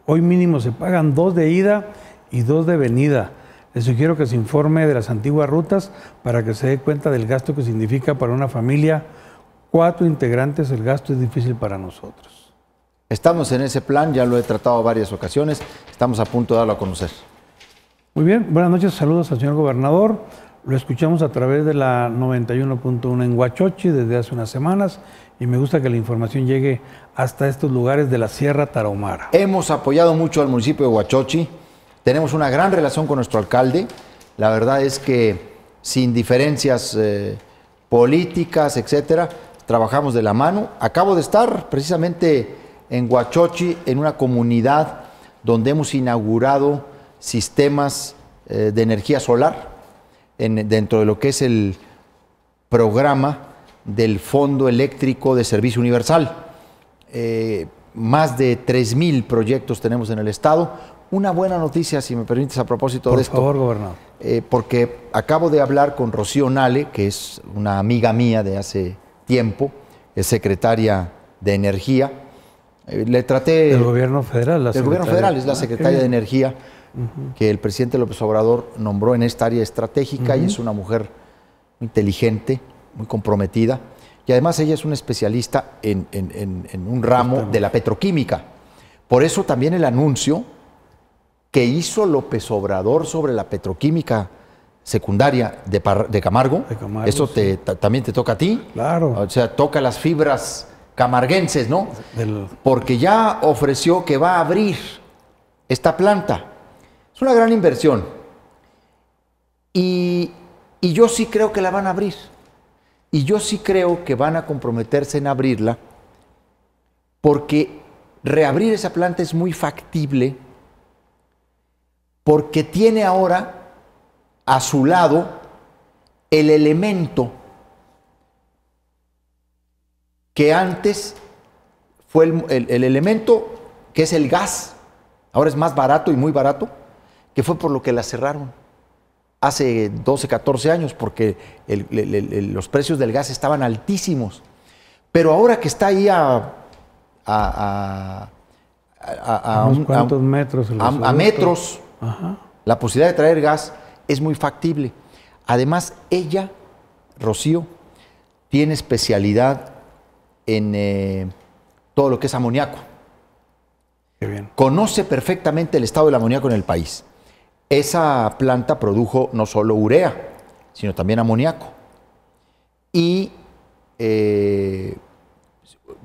Speaker 1: Hoy mínimo se pagan dos de ida y dos de venida. Les sugiero que se informe de las antiguas rutas para que se dé cuenta del gasto que significa para una familia. Cuatro integrantes, el gasto es difícil para nosotros.
Speaker 2: Estamos en ese plan, ya lo he tratado varias ocasiones, estamos a punto de darlo a conocer.
Speaker 1: Muy bien, buenas noches, saludos al señor gobernador. Lo escuchamos a través de la 91.1 en Huachochi desde hace unas semanas y me gusta que la información llegue hasta estos lugares de la Sierra Tarahumara.
Speaker 2: Hemos apoyado mucho al municipio de Huachochi, tenemos una gran relación con nuestro alcalde. La verdad es que sin diferencias eh, políticas, etcétera, trabajamos de la mano. Acabo de estar precisamente en Huachochi, en una comunidad donde hemos inaugurado sistemas eh, de energía solar dentro de lo que es el programa del Fondo Eléctrico de Servicio Universal. Eh, más de 3.000 proyectos tenemos en el Estado. Una buena noticia, si me permites, a propósito de esto. Por favor, gobernador. Eh, porque acabo de hablar con Rocío Nale, que es una amiga mía de hace tiempo, es secretaria de Energía, eh, le traté... Del gobierno federal. gobierno federal, es la ah, secretaria de Energía que el presidente López Obrador nombró en esta área estratégica y es una mujer muy inteligente, muy comprometida. Y además ella es una especialista en, un ramo de la petroquímica. Por eso también el anuncio que hizo López Obrador sobre la petroquímica secundaria de, de Camargo. Eso también te toca a ti. Claro. O sea, toca las fibras camarguenses, ¿no? Porque ya ofreció que va a abrir esta planta. Es una gran inversión. y yo sí creo que la van a abrir. Y yo sí creo que van a comprometerse en abrirla porque reabrir esa planta es muy factible porque tiene ahora a su lado el elemento que antes fue el, elemento que es el gas, ahora es más barato y muy barato, que fue por lo que la cerraron hace 12, 14 años, porque los precios del gas estaban altísimos. Pero ahora que está ahí a... a, metros? A, metros. La posibilidad de traer gas es muy factible. Además, ella, Rocío, tiene especialidad en eh, todo lo que es amoníaco. Conoce perfectamente el estado del amoníaco en el país. Esa planta produjo no solo urea, sino también amoníaco. Y eh,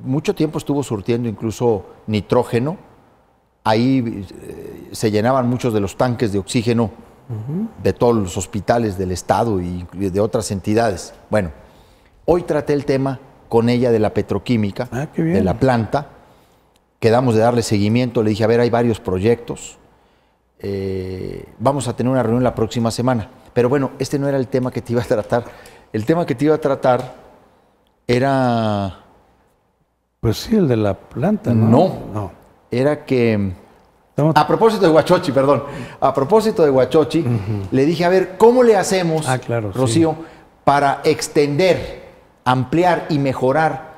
Speaker 2: mucho tiempo estuvo surtiendo incluso nitrógeno. Ahí eh, se llenaban muchos de los tanques de oxígeno de todos los hospitales del Estado y de otras entidades. Bueno, hoy traté el tema con ella de la petroquímica, ah, de la planta. Quedamos de darle seguimiento, le dije, a ver, hay varios proyectos. Eh, vamos a tener una reunión la próxima semana. Pero bueno, este no era el tema que te iba a tratar. El tema que te iba a tratar era... Pues sí, el de la planta, ¿no? No, era que... A propósito de Huachochi, perdón. A propósito de Huachochi, le dije, a ver, ¿cómo le hacemos, ah, Rocío, para extender ampliar y mejorar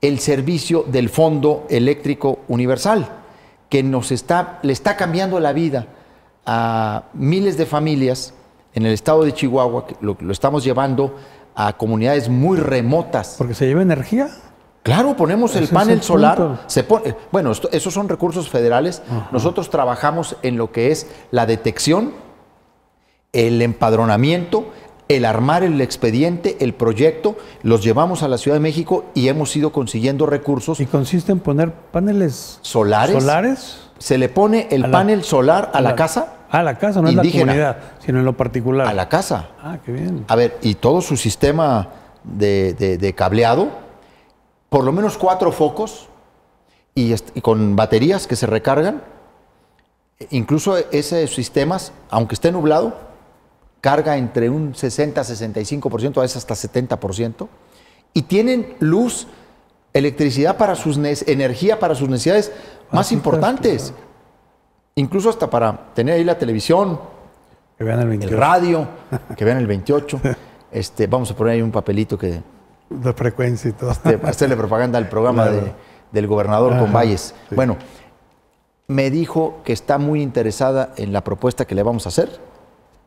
Speaker 2: el servicio del Fondo Eléctrico Universal, que nos está, le está cambiando la vida a miles de familias en el estado de Chihuahua, que lo, estamos llevando a comunidades muy remotas. ¿Porque se lleva energía? Claro, ponemos el panel solar. Se pone, eh, bueno, esos son recursos federales. Nosotros trabajamos en lo que es la detección, el empadronamiento, el armar el expediente, el proyecto, los llevamos a la Ciudad de México y hemos ido consiguiendo recursos. ¿Y consiste en poner paneles solares? ¿Solares? Se le pone el panel solar a, la, casa. A la casa, no indígena, la comunidad, sino en lo particular. A la casa. Ah, qué bien. A ver, y todo su sistema de, cableado, por lo menos cuatro focos y, con baterías que se recargan. E-, incluso e-, ese sistemas, aunque esté nublado, carga entre un 60, 65%, a veces hasta 70%, y tienen luz, electricidad para sus energía para sus necesidades más importantes, incluso hasta para tener ahí la televisión, el, radio, que vean el 28. (laughs) Este, vamos a poner ahí un papelito que de frecuencia y todo. Este, (laughs) hacerle propaganda al programa del gobernador Ajá, Bueno, me dijo que está muy interesada en la propuesta que le vamos a hacer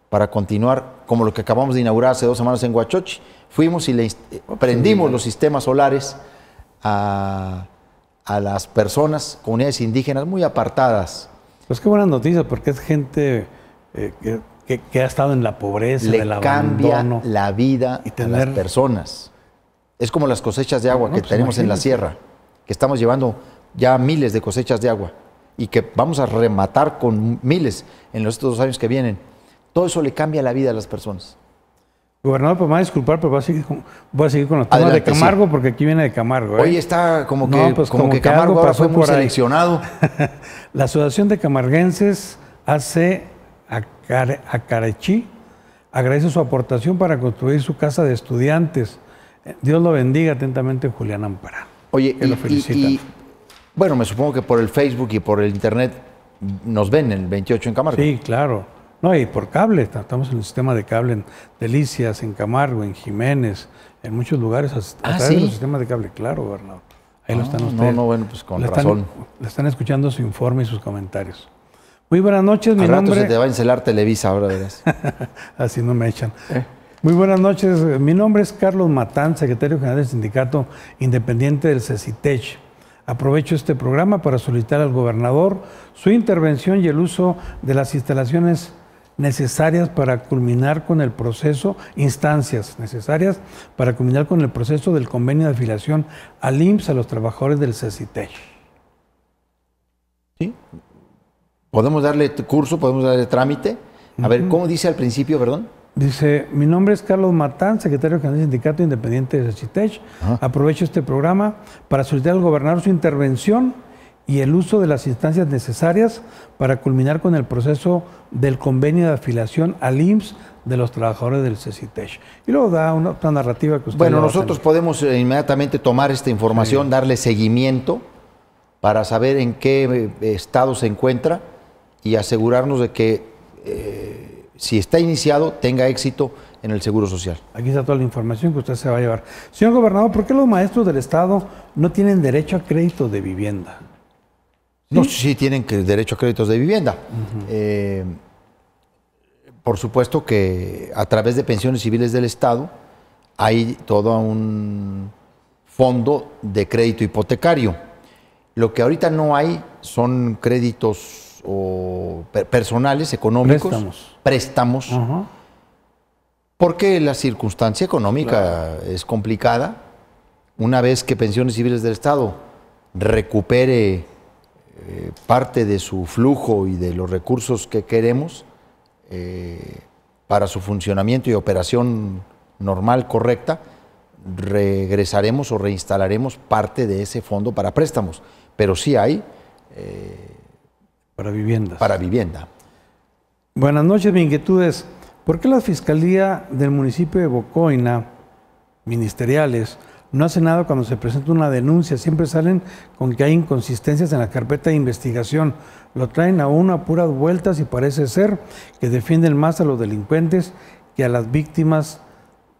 Speaker 2: para continuar como lo que acabamos de inaugurar hace dos semanas en Huachochi. Fuimos y le eh, prendimos los sistemas solares a, las personas, comunidades indígenas muy apartadas. Pues qué buena noticia, porque es gente eh, que, ha estado en la pobreza, le en el cambia la vida y a las personas. Es como las cosechas de agua que pues tenemos en la sierra, que estamos llevando ya miles de cosechas de agua y que vamos a rematar con miles en los estos dos años que vienen. Todo eso le cambia la vida a las personas.
Speaker 1: Gobernador, pues me a disculpar, pero voy a seguir con, los temas de Camargo, porque
Speaker 2: aquí viene de Camargo. ¿eh? Hoy está como pues que, Camargo fue muy seleccionado.
Speaker 1: (laughs) la Asociación de Camarguenses hace a, Care, agradece su aportación para construir su casa de estudiantes. Eh, Dios lo bendiga atentamente, Julián Ampara.
Speaker 2: Oye, y, lo bueno, me supongo que por el Facebook y por el Internet nos ven el 28 en Camargo. Sí,
Speaker 1: claro. No, y por cable, estamos en el sistema de cable en Delicias, en Camargo, en Jiménez, en muchos lugares, a, través del sistema de cable, claro, gobernador.
Speaker 2: Ahí lo ah, están ustedes. No, no, bueno, pues con razón.
Speaker 1: le están escuchando su informe y sus comentarios.
Speaker 2: Muy buenas noches, mi rato nombre... se te va a encelar Televisa, ahora verás. (laughs)
Speaker 1: Así no me echan. Eh. Muy buenas noches, eh, mi nombre es Carlos Matán, secretario general del Sindicato Independiente del CECITECH. Aprovecho este programa para solicitar al gobernador su intervención y el uso de las instalaciones necesarias para culminar con el proceso, instancias necesarias para culminar con el proceso del convenio de afiliación al IMSS a los trabajadores del CECITEL.
Speaker 2: ¿Sí? Podemos darle curso, podemos darle trámite. A ver, ¿cómo dice al principio, perdón?
Speaker 1: Dice, mi nombre es Carlos Matán, secretario general del Sindicato Independiente de CECITECH. Aprovecho este programa para solicitar al gobernador su intervención y el uso de las instancias necesarias para culminar con el proceso del convenio de afiliación al IMSS de los trabajadores del
Speaker 2: CECITESH.
Speaker 1: Y luego da una, otra narrativa que usted... Bueno, nosotros
Speaker 2: podemos eh, inmediatamente tomar esta información, darle seguimiento para saber en qué eh, estado se encuentra y asegurarnos de que eh, si está iniciado tenga éxito en el Seguro Social.
Speaker 1: Aquí está toda la información que usted se va a llevar. Señor gobernador, ¿por qué los maestros del Estado no tienen derecho a crédito de vivienda?
Speaker 2: No, sí, tienen que, derecho a créditos de vivienda. Eh, por supuesto que a través de pensiones civiles del Estado hay todo un fondo de crédito hipotecario. Lo que ahorita no hay son créditos personales, económicos, préstamos, porque la circunstancia económica es complicada. Una vez que pensiones civiles del Estado recupere eh, parte de su flujo y de los recursos que queremos eh, para su funcionamiento y operación normal correcta, regresaremos o reinstalaremos parte de ese fondo para préstamos. Pero sí hay... Eh, para viviendas. Para vivienda. Buenas
Speaker 1: noches, mi inquietud es, ¿por qué la Fiscalía del municipio de Bocoina, ministeriales, no hace nada cuando se presenta una denuncia, siempre salen con que hay inconsistencias en la carpeta de investigación, lo traen a una pura puras vueltas y parece ser que defienden más a los delincuentes que a las víctimas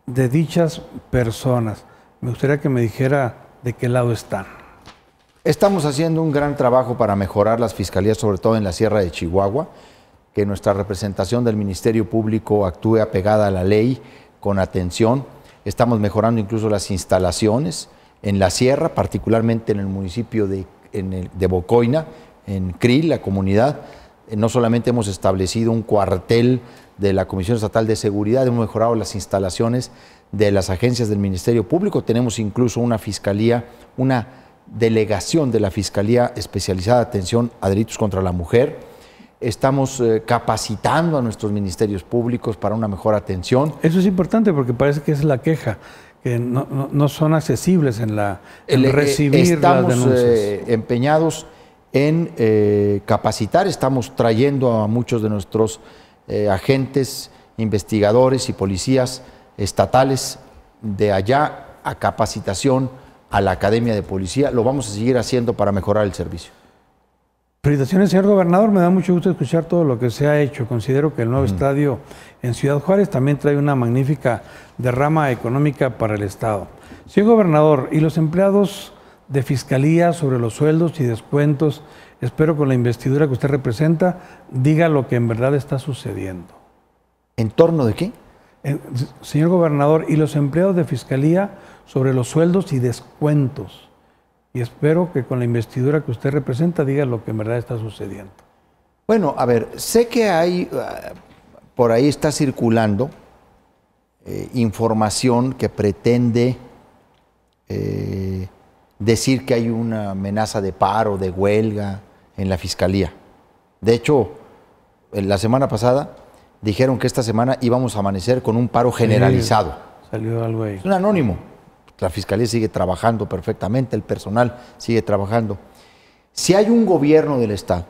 Speaker 1: de dichas personas. Me gustaría que me dijera de qué lado están.
Speaker 2: Estamos haciendo un gran trabajo para mejorar las fiscalías, sobre todo en la Sierra de Chihuahua, que nuestra representación del Ministerio Público actúe apegada a la ley, con atención, Estamos mejorando incluso las instalaciones en la sierra, particularmente en el municipio de, el, de Bocoina, en CRIL, la comunidad. Eh, no solamente hemos establecido un cuartel de la Comisión Estatal de Seguridad, hemos mejorado las instalaciones de las agencias del Ministerio Público, tenemos incluso una fiscalía, una delegación de la Fiscalía Especializada de Atención a Delitos contra la Mujer, estamos eh, capacitando a nuestros ministerios públicos para una mejor atención. Eso es importante porque parece que es la queja, que no, son accesibles en la en eh, recibir estamos, eh, empeñados en capacitar, estamos trayendo a muchos de nuestros agentes, investigadores y policías estatales de allá a capacitación a la Academia de Policía. Lo vamos a seguir haciendo para mejorar el servicio.
Speaker 1: Felicitaciones, señor gobernador. Me da mucho gusto escuchar todo lo que se ha hecho. Considero que el nuevo estadio en Ciudad Juárez también trae una magnífica derrama económica para el Estado. Señor gobernador, y los empleados de Fiscalía sobre los sueldos y descuentos, espero con la investidura que usted representa, diga lo que en verdad está sucediendo. ¿En torno de qué? Eh, señor gobernador, y los empleados de Fiscalía sobre los sueldos y descuentos y espero que con la investidura que usted representa diga lo que en verdad está sucediendo.
Speaker 2: Bueno, a ver, sé que hay, eh, por ahí está circulando eh, información que pretende eh, decir que hay una amenaza de paro, de huelga en la fiscalía. De hecho, la semana pasada dijeron que esta semana íbamos a amanecer con un paro generalizado. salió algo ahí. un anónimo. La fiscalía sigue trabajando perfectamente, el personal sigue trabajando. Si hay un gobierno del Estado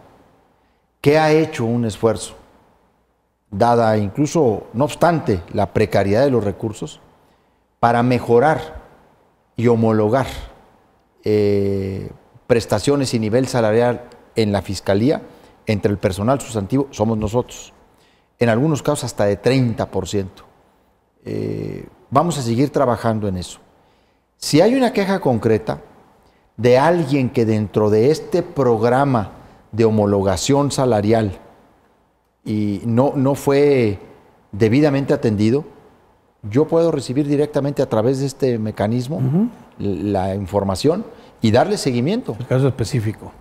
Speaker 2: que ha hecho un esfuerzo, dada incluso, no obstante, la precariedad de los recursos, para mejorar y homologar eh, prestaciones y nivel salarial en la fiscalía, entre el personal sustantivo, somos nosotros. En algunos casos hasta de 30%. Eh, vamos a seguir trabajando en eso. Si hay una queja concreta de alguien que dentro de este programa de homologación salarial y no, no fue debidamente atendido, yo puedo recibir directamente a través de este mecanismo la información y darle seguimiento. El
Speaker 1: caso específico.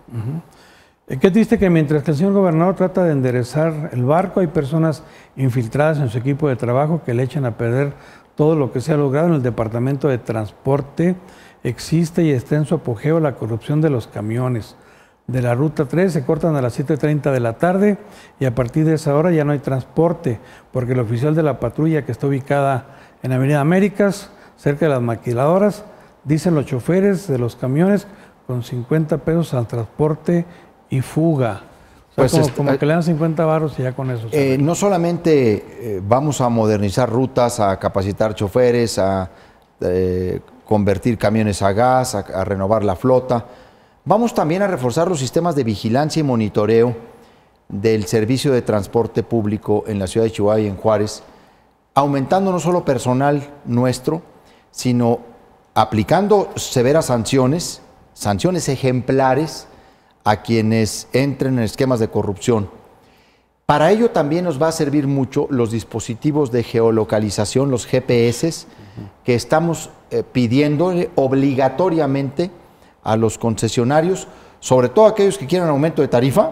Speaker 1: Eh, qué triste que mientras que el señor gobernador trata de enderezar el barco, hay personas infiltradas en su equipo de trabajo que le echan a perder todo lo que se ha logrado en el Departamento de Transporte, existe y está en su apogeo la corrupción de los camiones. De la ruta 3 se cortan a las 7.30 de la tarde y a partir de esa hora ya no hay transporte, porque el oficial de la patrulla que está ubicada en Avenida Américas, cerca de las maquiladoras, dicen los choferes de los camiones con 50 pesos al transporte y fuga pues como, eh, que le dan 50 barros y ya con eso.
Speaker 2: Eh, no solamente eh, vamos a modernizar rutas, a capacitar choferes, a convertir camiones a gas, a, a, renovar la flota, vamos también a reforzar los sistemas de vigilancia y monitoreo del servicio de transporte público en la ciudad de Chihuahua y en Juárez, aumentando no solo personal nuestro, sino aplicando severas sanciones, sanciones ejemplares, a quienes entren en esquemas de corrupción. Para ello también nos va a servir mucho los dispositivos de geolocalización, los GPS, que estamos eh, pidiendo eh, obligatoriamente a los concesionarios, sobre todo aquellos que quieran aumento de tarifa,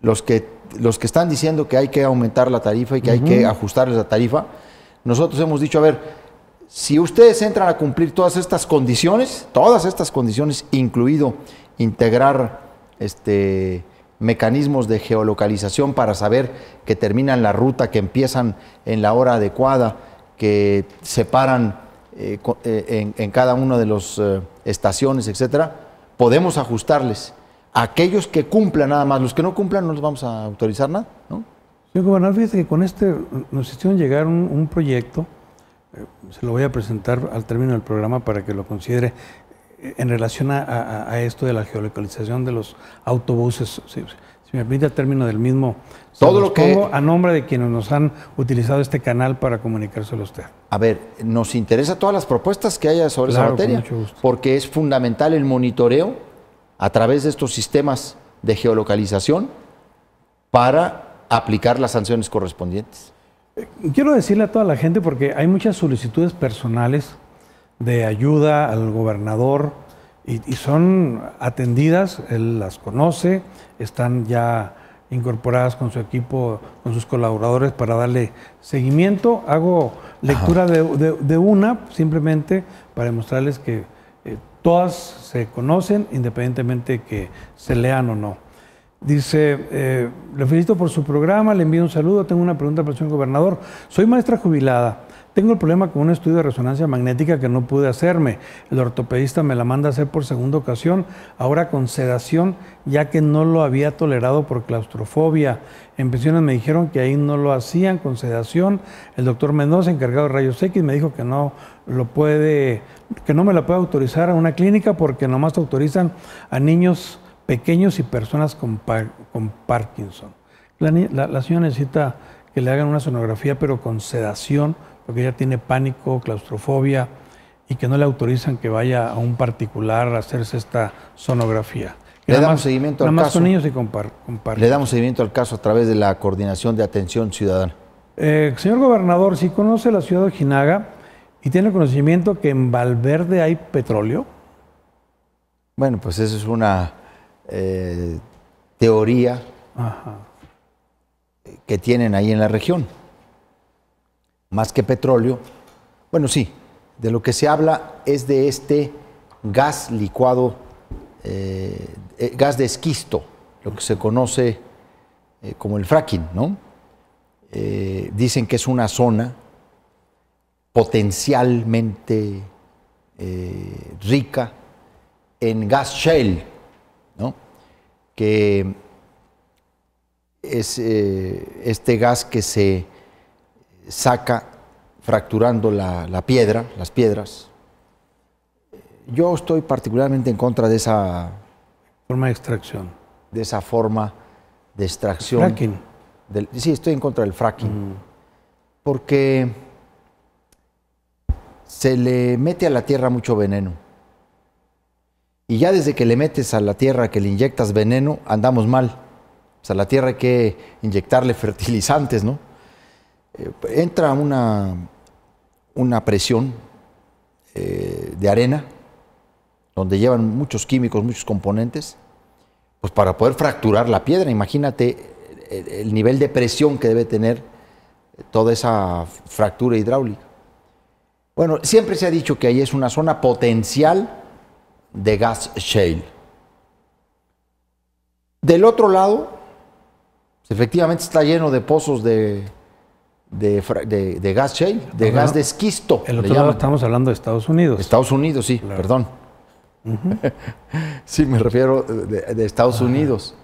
Speaker 2: los, que, los que están diciendo que hay que aumentar la tarifa y que hay que ajustar la tarifa. Nosotros hemos dicho, a ver, si ustedes entran a cumplir todas estas condiciones, todas estas condiciones, incluido integrar este, mecanismos de geolocalización para saber que terminan la ruta, que empiezan en la hora adecuada, que separan paran eh, eh, en, cada una de las eh, estaciones, etcétera, podemos ajustarles. Aquellos que cumplan nada más, los que no cumplan no les vamos a autorizar nada, ¿no?
Speaker 1: Señor gobernador, fíjese que con este nos hicieron llegar un, proyecto, se lo voy a presentar al término del programa para que lo considere en relación a, esto de la geolocalización de los autobuses, si, me permite el término del mismo, todo lo que a nombre de quienes nos han utilizado este canal para comunicárselo a usted.
Speaker 2: A ver, nos interesa todas las propuestas que haya sobre esa materia, porque es fundamental el monitoreo a través de estos sistemas de geolocalización para aplicar las sanciones correspondientes. Eh, quiero
Speaker 1: decirle a toda la gente, porque hay muchas solicitudes personales de ayuda al gobernador y, son atendidas, él las conoce, están ya incorporadas con su equipo, con sus colaboradores para darle seguimiento. Hago lectura de, una simplemente para mostrarles que eh, todas se conocen independientemente que se lean o no. Dice, eh, le felicito por su programa, le envío un saludo, tengo una pregunta para el señor gobernador. Soy maestra jubilada. Tengo el problema con un estudio de resonancia magnética que no pude hacerme. El ortopedista me la manda a hacer por segunda ocasión, ahora con sedación, ya que no lo había tolerado por claustrofobia. En pensiones me dijeron que ahí no lo hacían con sedación. El doctor Mendoza, encargado de rayos X, me dijo que no lo puede, que no me la puede autorizar a una clínica porque nomás autorizan a niños pequeños y personas con, Parkinson. La, la señora necesita que le hagan una sonografía, pero con sedación porque ella tiene pánico, claustrofobia y que no le autorizan que vaya a un particular a hacerse esta sonografía. le damos seguimiento al caso. y
Speaker 2: le damos seguimiento al caso a través de la coordinación de atención ciudadana. Eh, señor gobernador,
Speaker 1: si conoce la ciudad de Jinaga y tiene conocimiento que en Valverde hay petróleo.
Speaker 2: Bueno, pues esa es una eh, teoría que tienen ahí en la región más que petróleo. Bueno, sí, de lo que se habla es de este gas licuado, eh, eh, gas de esquisto, lo que se conoce eh, como el fracking, ¿no? dicen que es una zona potencialmente rica en gas shale, ¿no? que es este gas que se saca fracturando la, piedra, las piedras. Yo estoy particularmente en contra de esa forma de extracción. De esa forma de extracción. Fracking. sí, estoy en contra del fracking. Mm. Porque se le mete a la tierra mucho veneno. Y ya desde que le metes a la tierra, que le inyectas veneno, andamos mal. O sea, a la tierra hay que inyectarle (laughs) fertilizantes, ¿no? Eh, entra una, una presión eh, de arena, donde llevan muchos químicos, muchos componentes, pues para poder fracturar la piedra. Imagínate eh, el nivel de presión que debe tener toda esa fractura hidráulica. Bueno, siempre se ha dicho que ahí es una zona potencial de gas shale. Del otro lado, pues, efectivamente está lleno de pozos de de, gas shale, de gas de esquisto. El otro lado estamos hablando de Estados Unidos. Estados Unidos, sí, perdón. (laughs) sí, me refiero de, Estados Unidos.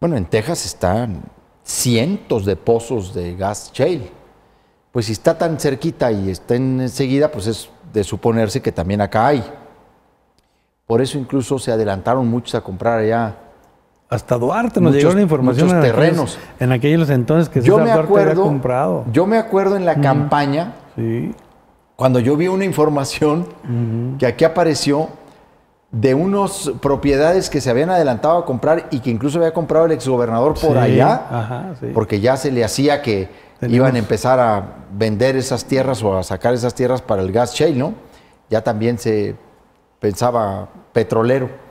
Speaker 2: Bueno, en Texas están cientos de pozos de gas shale. Pues si está tan cerquita y está enseguida, pues es de suponerse que también acá hay. Por eso incluso se adelantaron muchos a comprar allá hasta Duarte nos llegó la información. en terrenos. Aquellos,
Speaker 1: en aquellos entonces que se comprado.
Speaker 2: Yo me acuerdo en la campaña, cuando yo vi una información que aquí apareció de unas propiedades que se habían adelantado a comprar y que incluso había comprado el exgobernador por allá, porque ya se le hacía que iban a empezar a vender esas tierras o a sacar esas tierras para el gas shale, ¿no? Ya también se pensaba petrolero.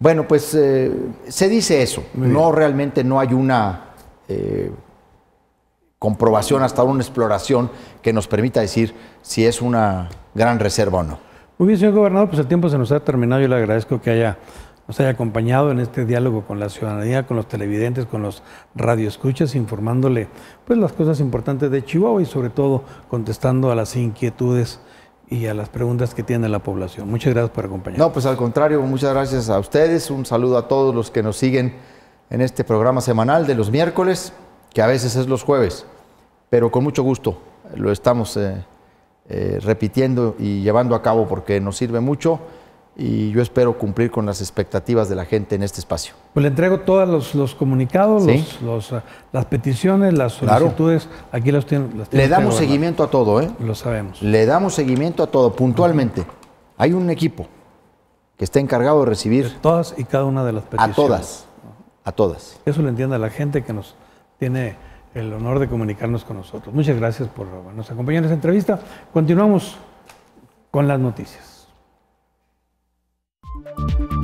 Speaker 2: Bueno, pues eh, se dice eso. No, realmente no hay una eh, comprobación, hasta una exploración que nos permita decir si es una gran reserva o no.
Speaker 1: Muy bien, señor gobernador, pues el tiempo se nos ha terminado. Yo le agradezco que haya, nos haya acompañado en este diálogo con la ciudadanía, con los televidentes, con los radioescuchas, informándole pues las cosas importantes de Chihuahua y sobre todo contestando a las inquietudes y a las preguntas que tiene la población. Muchas gracias por
Speaker 2: acompañarnos. No, pues al contrario, muchas gracias a ustedes. Un saludo a todos los que nos siguen en este programa semanal de los miércoles, que a veces es los jueves, pero con mucho gusto lo estamos eh, eh, repitiendo y llevando a cabo porque nos sirve mucho y yo espero cumplir con las expectativas de la gente en este espacio.
Speaker 1: Pues le entrego todos los, comunicados, ah, las peticiones, las solicitudes. Aquí las tienen. le damos
Speaker 2: seguimiento a todo, ¿eh? Lo sabemos. Le damos seguimiento a todo, puntualmente. Hay un equipo que está encargado de recibir. todas y cada una de las peticiones. A todas. A todas.
Speaker 1: Eso lo entienda la gente que nos tiene el honor de comunicarnos con nosotros. Muchas gracias por nos acompañar en esta entrevista. Continuamos con las noticias. Thank you.